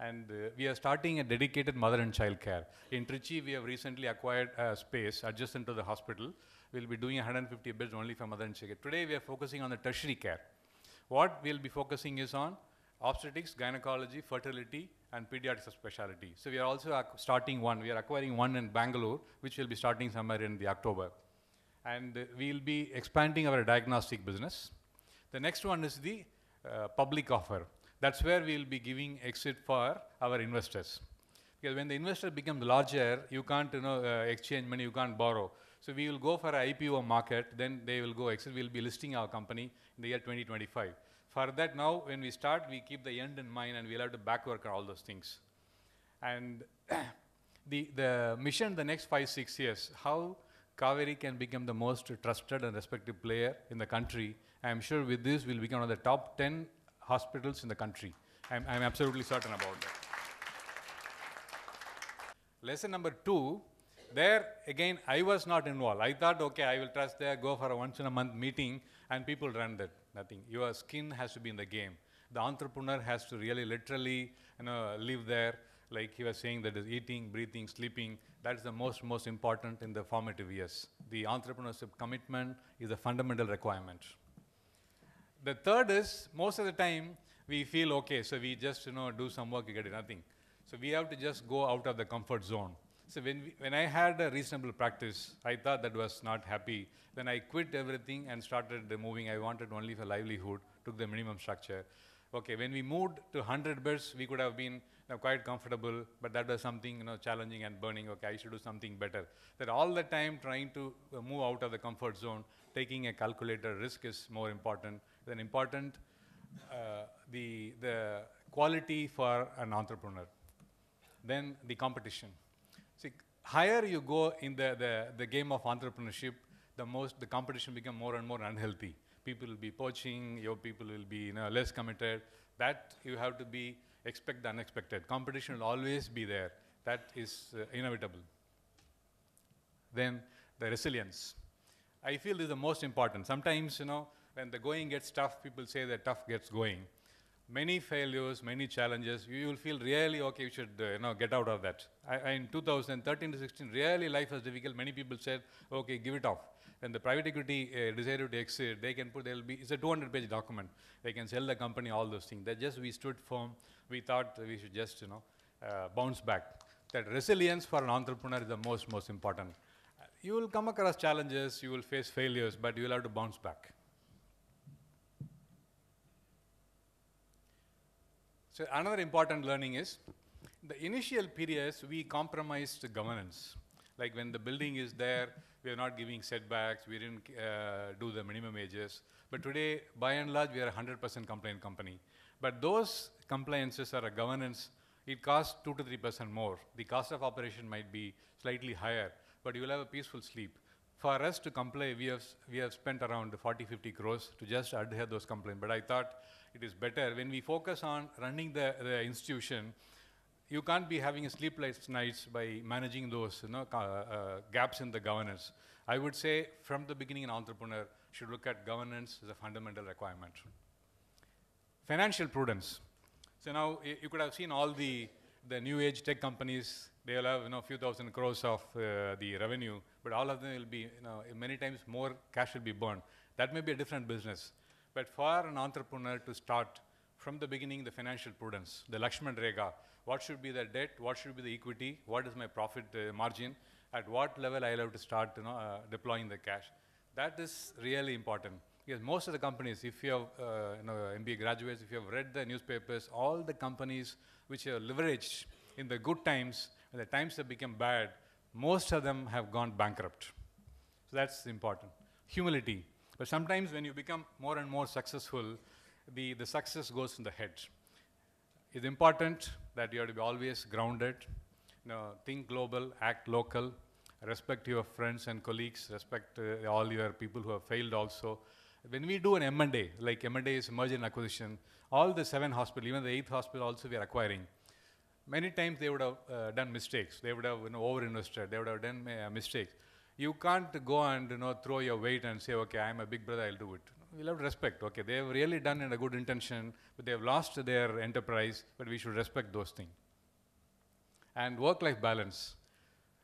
And uh, we are starting a dedicated mother and child care. In Trichy, we have recently acquired a space adjacent to the hospital. We'll be doing 150 beds only for mother and child care. Today, we are focusing on the tertiary care. What we'll be focusing is on obstetrics, gynecology, fertility, and pediatrics specialty. So we are also starting one. We are acquiring one in Bangalore, which will be starting somewhere in the October and we'll be expanding our diagnostic business. The next one is the uh, public offer. That's where we'll be giving exit for our investors. Because when the investor becomes larger, you can't you know, uh, exchange money, you can't borrow. So we will go for IPO market, then they will go exit. We'll be listing our company in the year 2025. For that now, when we start, we keep the end in mind and we'll have to back work on all those things. And the, the mission the next five, six years, how Kaveri can become the most trusted and respected player in the country. I am sure with this, we'll become one of the top 10 hospitals in the country. I'm, I'm absolutely certain about that. Lesson number two, there again, I was not involved. I thought, okay, I will trust there, go for a once in a month meeting, and people run that. Nothing. Your skin has to be in the game. The entrepreneur has to really literally you know, live there like he was saying that is eating, breathing, sleeping, that's the most, most important in the formative years. The entrepreneurship commitment is a fundamental requirement. The third is, most of the time, we feel okay, so we just, you know, do some work, you get nothing. So we have to just go out of the comfort zone. So when, we, when I had a reasonable practice, I thought that was not happy. Then I quit everything and started moving. I wanted only for livelihood, took the minimum structure. Okay, when we moved to 100 beds, we could have been you know, quite comfortable, but that was something you know, challenging and burning. Okay, I should do something better. That all the time trying to uh, move out of the comfort zone, taking a calculated risk is more important than important uh, the, the quality for an entrepreneur. Then the competition. See, higher you go in the, the, the game of entrepreneurship, the most the competition become more and more unhealthy. People will be poaching, your people will be you know, less committed. That you have to be expect the unexpected. Competition will always be there. That is uh, inevitable. Then the resilience. I feel is the most important. Sometimes, you know, when the going gets tough, people say that tough gets going. Many failures, many challenges, you will feel really, okay, you should, uh, you know, get out of that. I, I, in 2013 to 16, really life was difficult. Many people said, okay, give it off when the private equity uh, desire to exit, they can put, there'll be, it's a 200 page document. They can sell the company, all those things. That just we stood firm. We thought we should just, you know, uh, bounce back. That resilience for an entrepreneur is the most, most important. You will come across challenges, you will face failures, but you will have to bounce back. So another important learning is the initial periods we compromised governance. Like when the building is there, we are not giving setbacks, we didn't uh, do the minimum ages. But today, by and large, we are a 100% compliant company. But those compliances are a governance, it costs 2 to 3% more. The cost of operation might be slightly higher, but you will have a peaceful sleep. For us to comply, we have, we have spent around 40, 50 crores to just adhere those complaints. But I thought it is better when we focus on running the, the institution, you can't be having sleepless nights by managing those you know, uh, gaps in the governance. I would say from the beginning, an entrepreneur should look at governance as a fundamental requirement. Financial prudence. So now you could have seen all the, the new age tech companies, they'll have you know, a few thousand crores of uh, the revenue, but all of them will be, you know, many times more cash will be burned. That may be a different business. But for an entrepreneur to start from the beginning, the financial prudence, the Lakshman Rega, what should be the debt, what should be the equity, what is my profit uh, margin, at what level I'll have to start you know, uh, deploying the cash. That is really important. Because most of the companies, if you have uh, you know, MBA graduates, if you have read the newspapers, all the companies which are leveraged in the good times, when the times have become bad, most of them have gone bankrupt. So that's important. Humility. But sometimes when you become more and more successful, the, the success goes in the head it's important that you have to be always grounded. You know, think global, act local, respect your friends and colleagues, respect uh, all your people who have failed also. When we do an M&A, like M&A is merger and acquisition, all the seven hospitals, even the eighth hospital also we are acquiring. Many times they would have uh, done mistakes. They would have you know, over-invested. They would have done uh, mistakes. You can't go and you know, throw your weight and say, okay, I'm a big brother, I'll do it we'll have respect. Okay, they have really done in a good intention, but they have lost their enterprise, but we should respect those things. And work-life balance.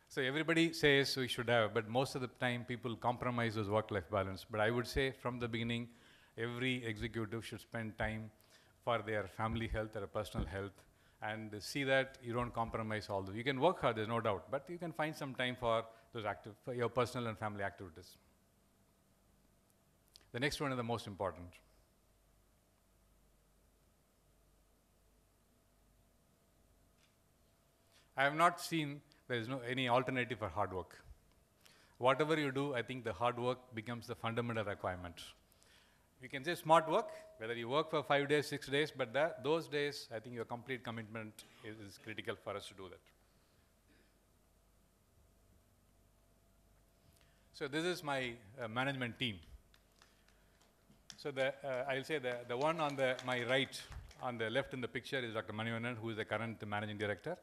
So everybody says we should have, but most of the time people compromise those work-life balance. But I would say from the beginning, every executive should spend time for their family health, their personal health, and see that you don't compromise all those. You can work hard, there's no doubt, but you can find some time for those active, for your personal and family activities. The next one is the most important. I have not seen there is no any alternative for hard work. Whatever you do, I think the hard work becomes the fundamental requirement. You can say smart work, whether you work for five days, six days, but that, those days, I think your complete commitment is, is critical for us to do that. So this is my uh, management team. So the, uh, I'll say the, the one on the, my right, on the left in the picture is Dr. Manivandan, who is the current managing director,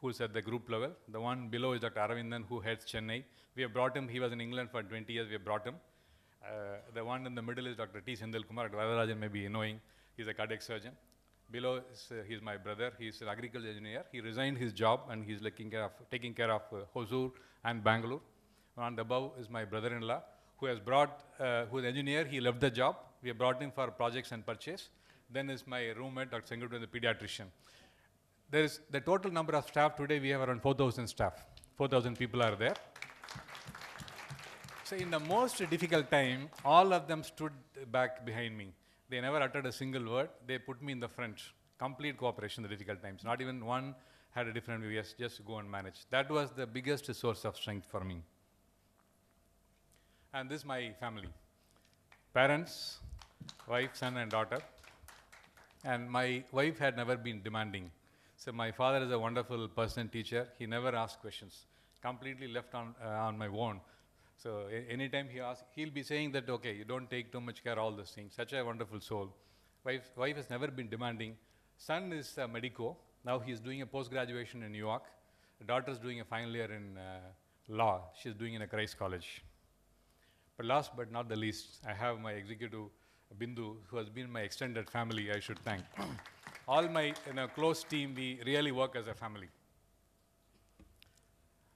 who is at the group level. The one below is Dr. Aravindan, who heads Chennai. We have brought him, he was in England for 20 years, we have brought him. Uh, the one in the middle is Dr. T. Sindel Kumar, Dr. Rajan may be knowing, he's a cardiac surgeon. Below, is, uh, he's my brother, he's an agricultural engineer. He resigned his job and he's looking care of, taking care of uh, Hosur and Bangalore. And above is my brother-in-law, who has brought, uh, who's an engineer, he left the job we are in for projects and purchase. Then is my roommate, Dr. Senguttu, the pediatrician. There is the total number of staff today, we have around 4,000 staff. 4,000 people are there. So in the most difficult time, all of them stood back behind me. They never uttered a single word. They put me in the front. Complete cooperation in the difficult times. Not even one had a different view. Yes, just go and manage. That was the biggest source of strength for me. And this is my family. Parents, wife, son, and daughter. And my wife had never been demanding. So my father is a wonderful person, teacher. He never asked questions. Completely left on uh, on my own. So a- anytime he asks, he'll be saying that, okay, you don't take too much care, all those things. Such a wonderful soul. Wife, wife has never been demanding. Son is a medico. Now he is doing a post-graduation in New York. daughter is doing a final year in uh, law. She's doing in a Christ College. But last but not the least, I have my executive Bindu, who has been my extended family, I should thank. All my you know, close team, we really work as a family.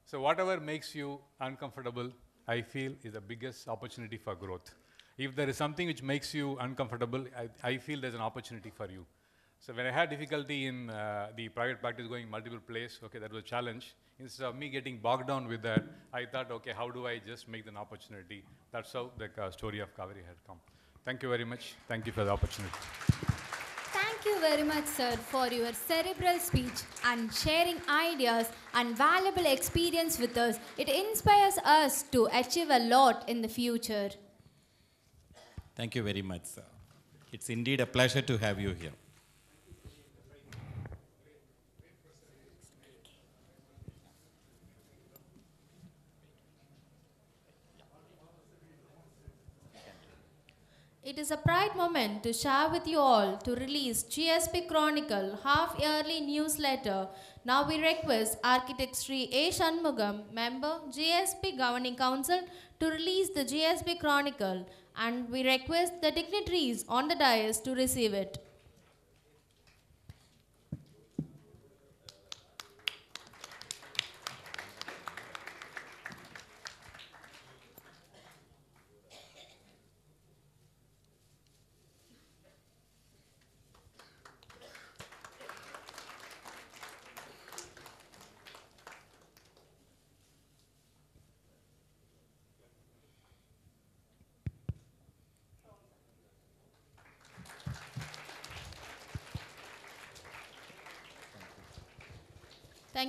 So whatever makes you uncomfortable, I feel is the biggest opportunity for growth. If there is something which makes you uncomfortable, I, I feel there's an opportunity for you. So when I had difficulty in uh, the private practice going multiple places, okay, that was a challenge. Instead of me getting bogged down with that, I thought, okay, how do I just make an opportunity? That's how the uh, story of Kaveri had come. Thank you very much. Thank you for the opportunity. Thank you very much, sir, for your cerebral speech and sharing ideas and valuable experience with us. It inspires us to achieve a lot in the future. Thank you very much, sir. It's indeed a pleasure to have you here. It is a pride moment to share with you all to release GSP Chronicle half-yearly newsletter. Now we request Architect Sri A. Shanmugam, member GSP Governing Council to release the GSP Chronicle and we request the dignitaries on the dais to receive it.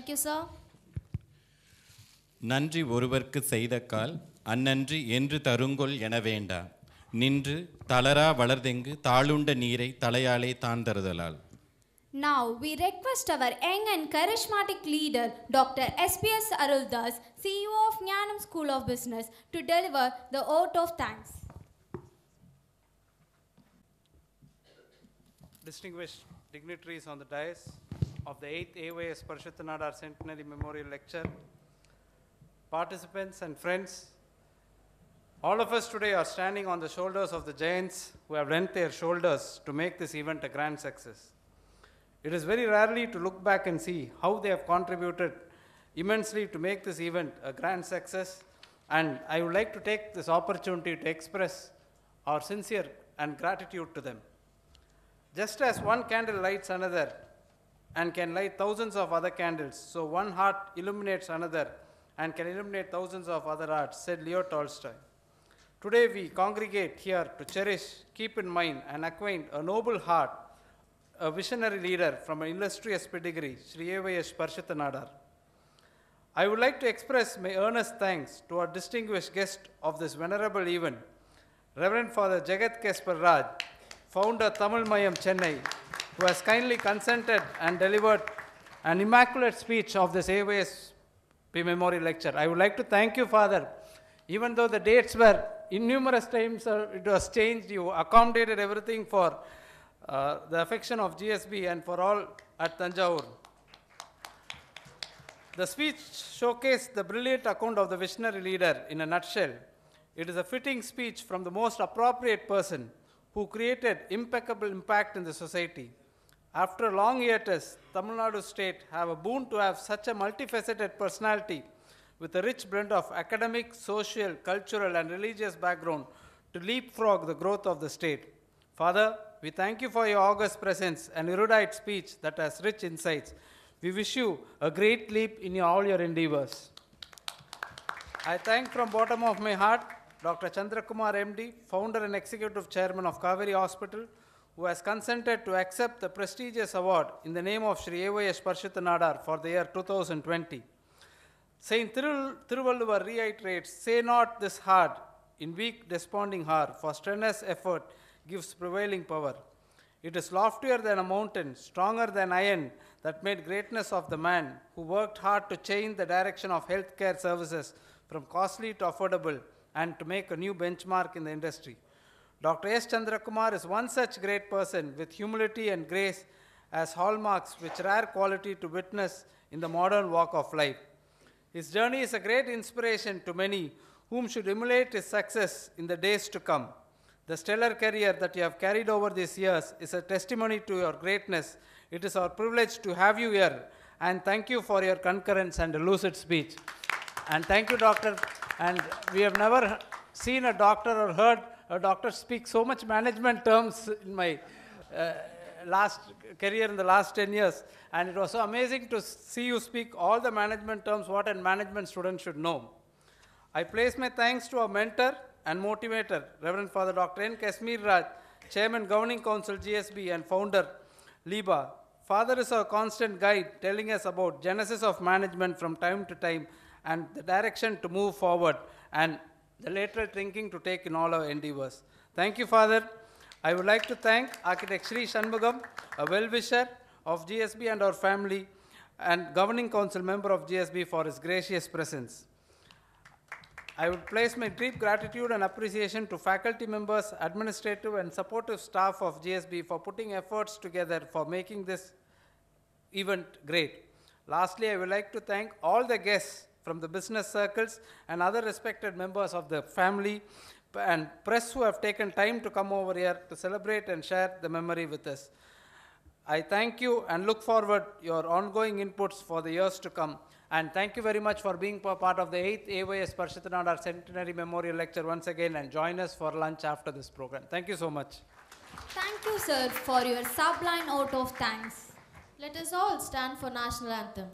Thank you, sir. நன்றி ஒருவர்க்கு செய்த கால் அந்நன்றி என்று தருங்கொள் என வேண்டா நின்று தளரா வளர்தெங்கு தாளுண்ட நீரை தலையாலே தான் Now we request our young and charismatic leader, Dr. SPS Aruldas, CEO of Nyanam School of Business, to deliver the oath of thanks. Distinguished dignitaries on the dais, of the 8th AYS Parashuttanadar Centenary Memorial Lecture. Participants and friends, all of us today are standing on the shoulders of the giants who have lent their shoulders to make this event a grand success. It is very rarely to look back and see how they have contributed immensely to make this event a grand success and I would like to take this opportunity to express our sincere and gratitude to them. Just as one candle lights another, and can light thousands of other candles. So one heart illuminates another and can illuminate thousands of other hearts, said Leo Tolstoy. Today we congregate here to cherish, keep in mind, and acquaint a noble heart, a visionary leader from an illustrious pedigree, Sri A.V.S. Parshatanadar. I would like to express my earnest thanks to our distinguished guest of this venerable event, Reverend Father Jagat Kaspar Raj, founder Tamil Mayam Chennai, who has kindly consented and delivered an immaculate speech of this AOS pre-memorial lecture. I would like to thank you, Father. Even though the dates were innumerous times it was changed, you accommodated everything for uh, the affection of GSB and for all at Tanjore. The speech showcased the brilliant account of the visionary leader in a nutshell. It is a fitting speech from the most appropriate person who created impeccable impact in the society. After long hiatus, Tamil Nadu state have a boon to have such a multifaceted personality with a rich blend of academic, social, cultural, and religious background to leapfrog the growth of the state. Father, we thank you for your august presence and erudite speech that has rich insights. We wish you a great leap in all your endeavors. I thank from bottom of my heart Dr. Chandrakumar MD, founder and executive chairman of Kaveri Hospital, who has consented to accept the prestigious award in the name of Sri A.Y.S. Parshita Nadar for the year 2020. Saint Thiruvalluvar reiterates, say not this hard, in weak desponding heart, for strenuous effort gives prevailing power. It is loftier than a mountain, stronger than iron, that made greatness of the man who worked hard to change the direction of healthcare services from costly to affordable and to make a new benchmark in the industry. Dr. S. Chandrakumar is one such great person with humility and grace as hallmarks, which rare quality to witness in the modern walk of life. His journey is a great inspiration to many whom should emulate his success in the days to come. The stellar career that you have carried over these years is a testimony to your greatness. It is our privilege to have you here and thank you for your concurrence and lucid speech. And thank you, doctor. And we have never seen a doctor or heard doctor speaks so much management terms in my uh, last career in the last 10 years. And it was so amazing to see you speak all the management terms what a management student should know. I place my thanks to our mentor and motivator, Reverend Father Dr. N. Kashmir Raj, Chairman Governing Council GSB and founder LIBA. Father is our constant guide telling us about genesis of management from time to time and the direction to move forward and the later thinking to take in all our endeavors. Thank you, Father. I would like to thank Architect Sri Shanmugam, a well-wisher of GSB and our family, and Governing Council member of GSB for his gracious presence. I would place my deep gratitude and appreciation to faculty members, administrative and supportive staff of GSB for putting efforts together for making this event great. Lastly, I would like to thank all the guests from the business circles and other respected members of the family and press who have taken time to come over here to celebrate and share the memory with us. I thank you and look forward your ongoing inputs for the years to come. And thank you very much for being part of the 8th AYS Parshitanadar Centenary Memorial Lecture once again and join us for lunch after this program. Thank you so much. Thank you, sir, for your sublime out of thanks. Let us all stand for national anthem.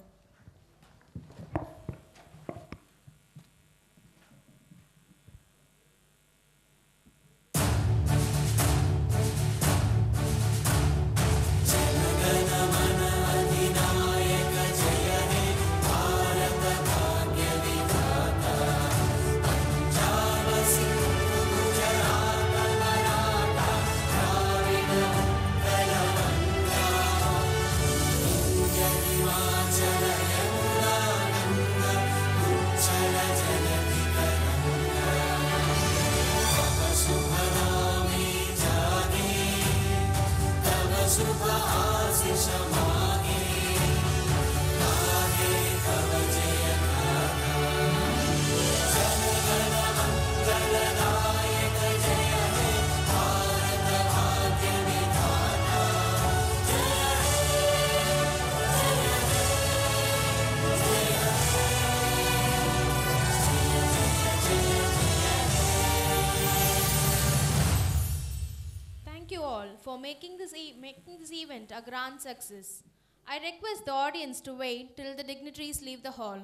a grand success. I request the audience to wait till the dignitaries leave the hall.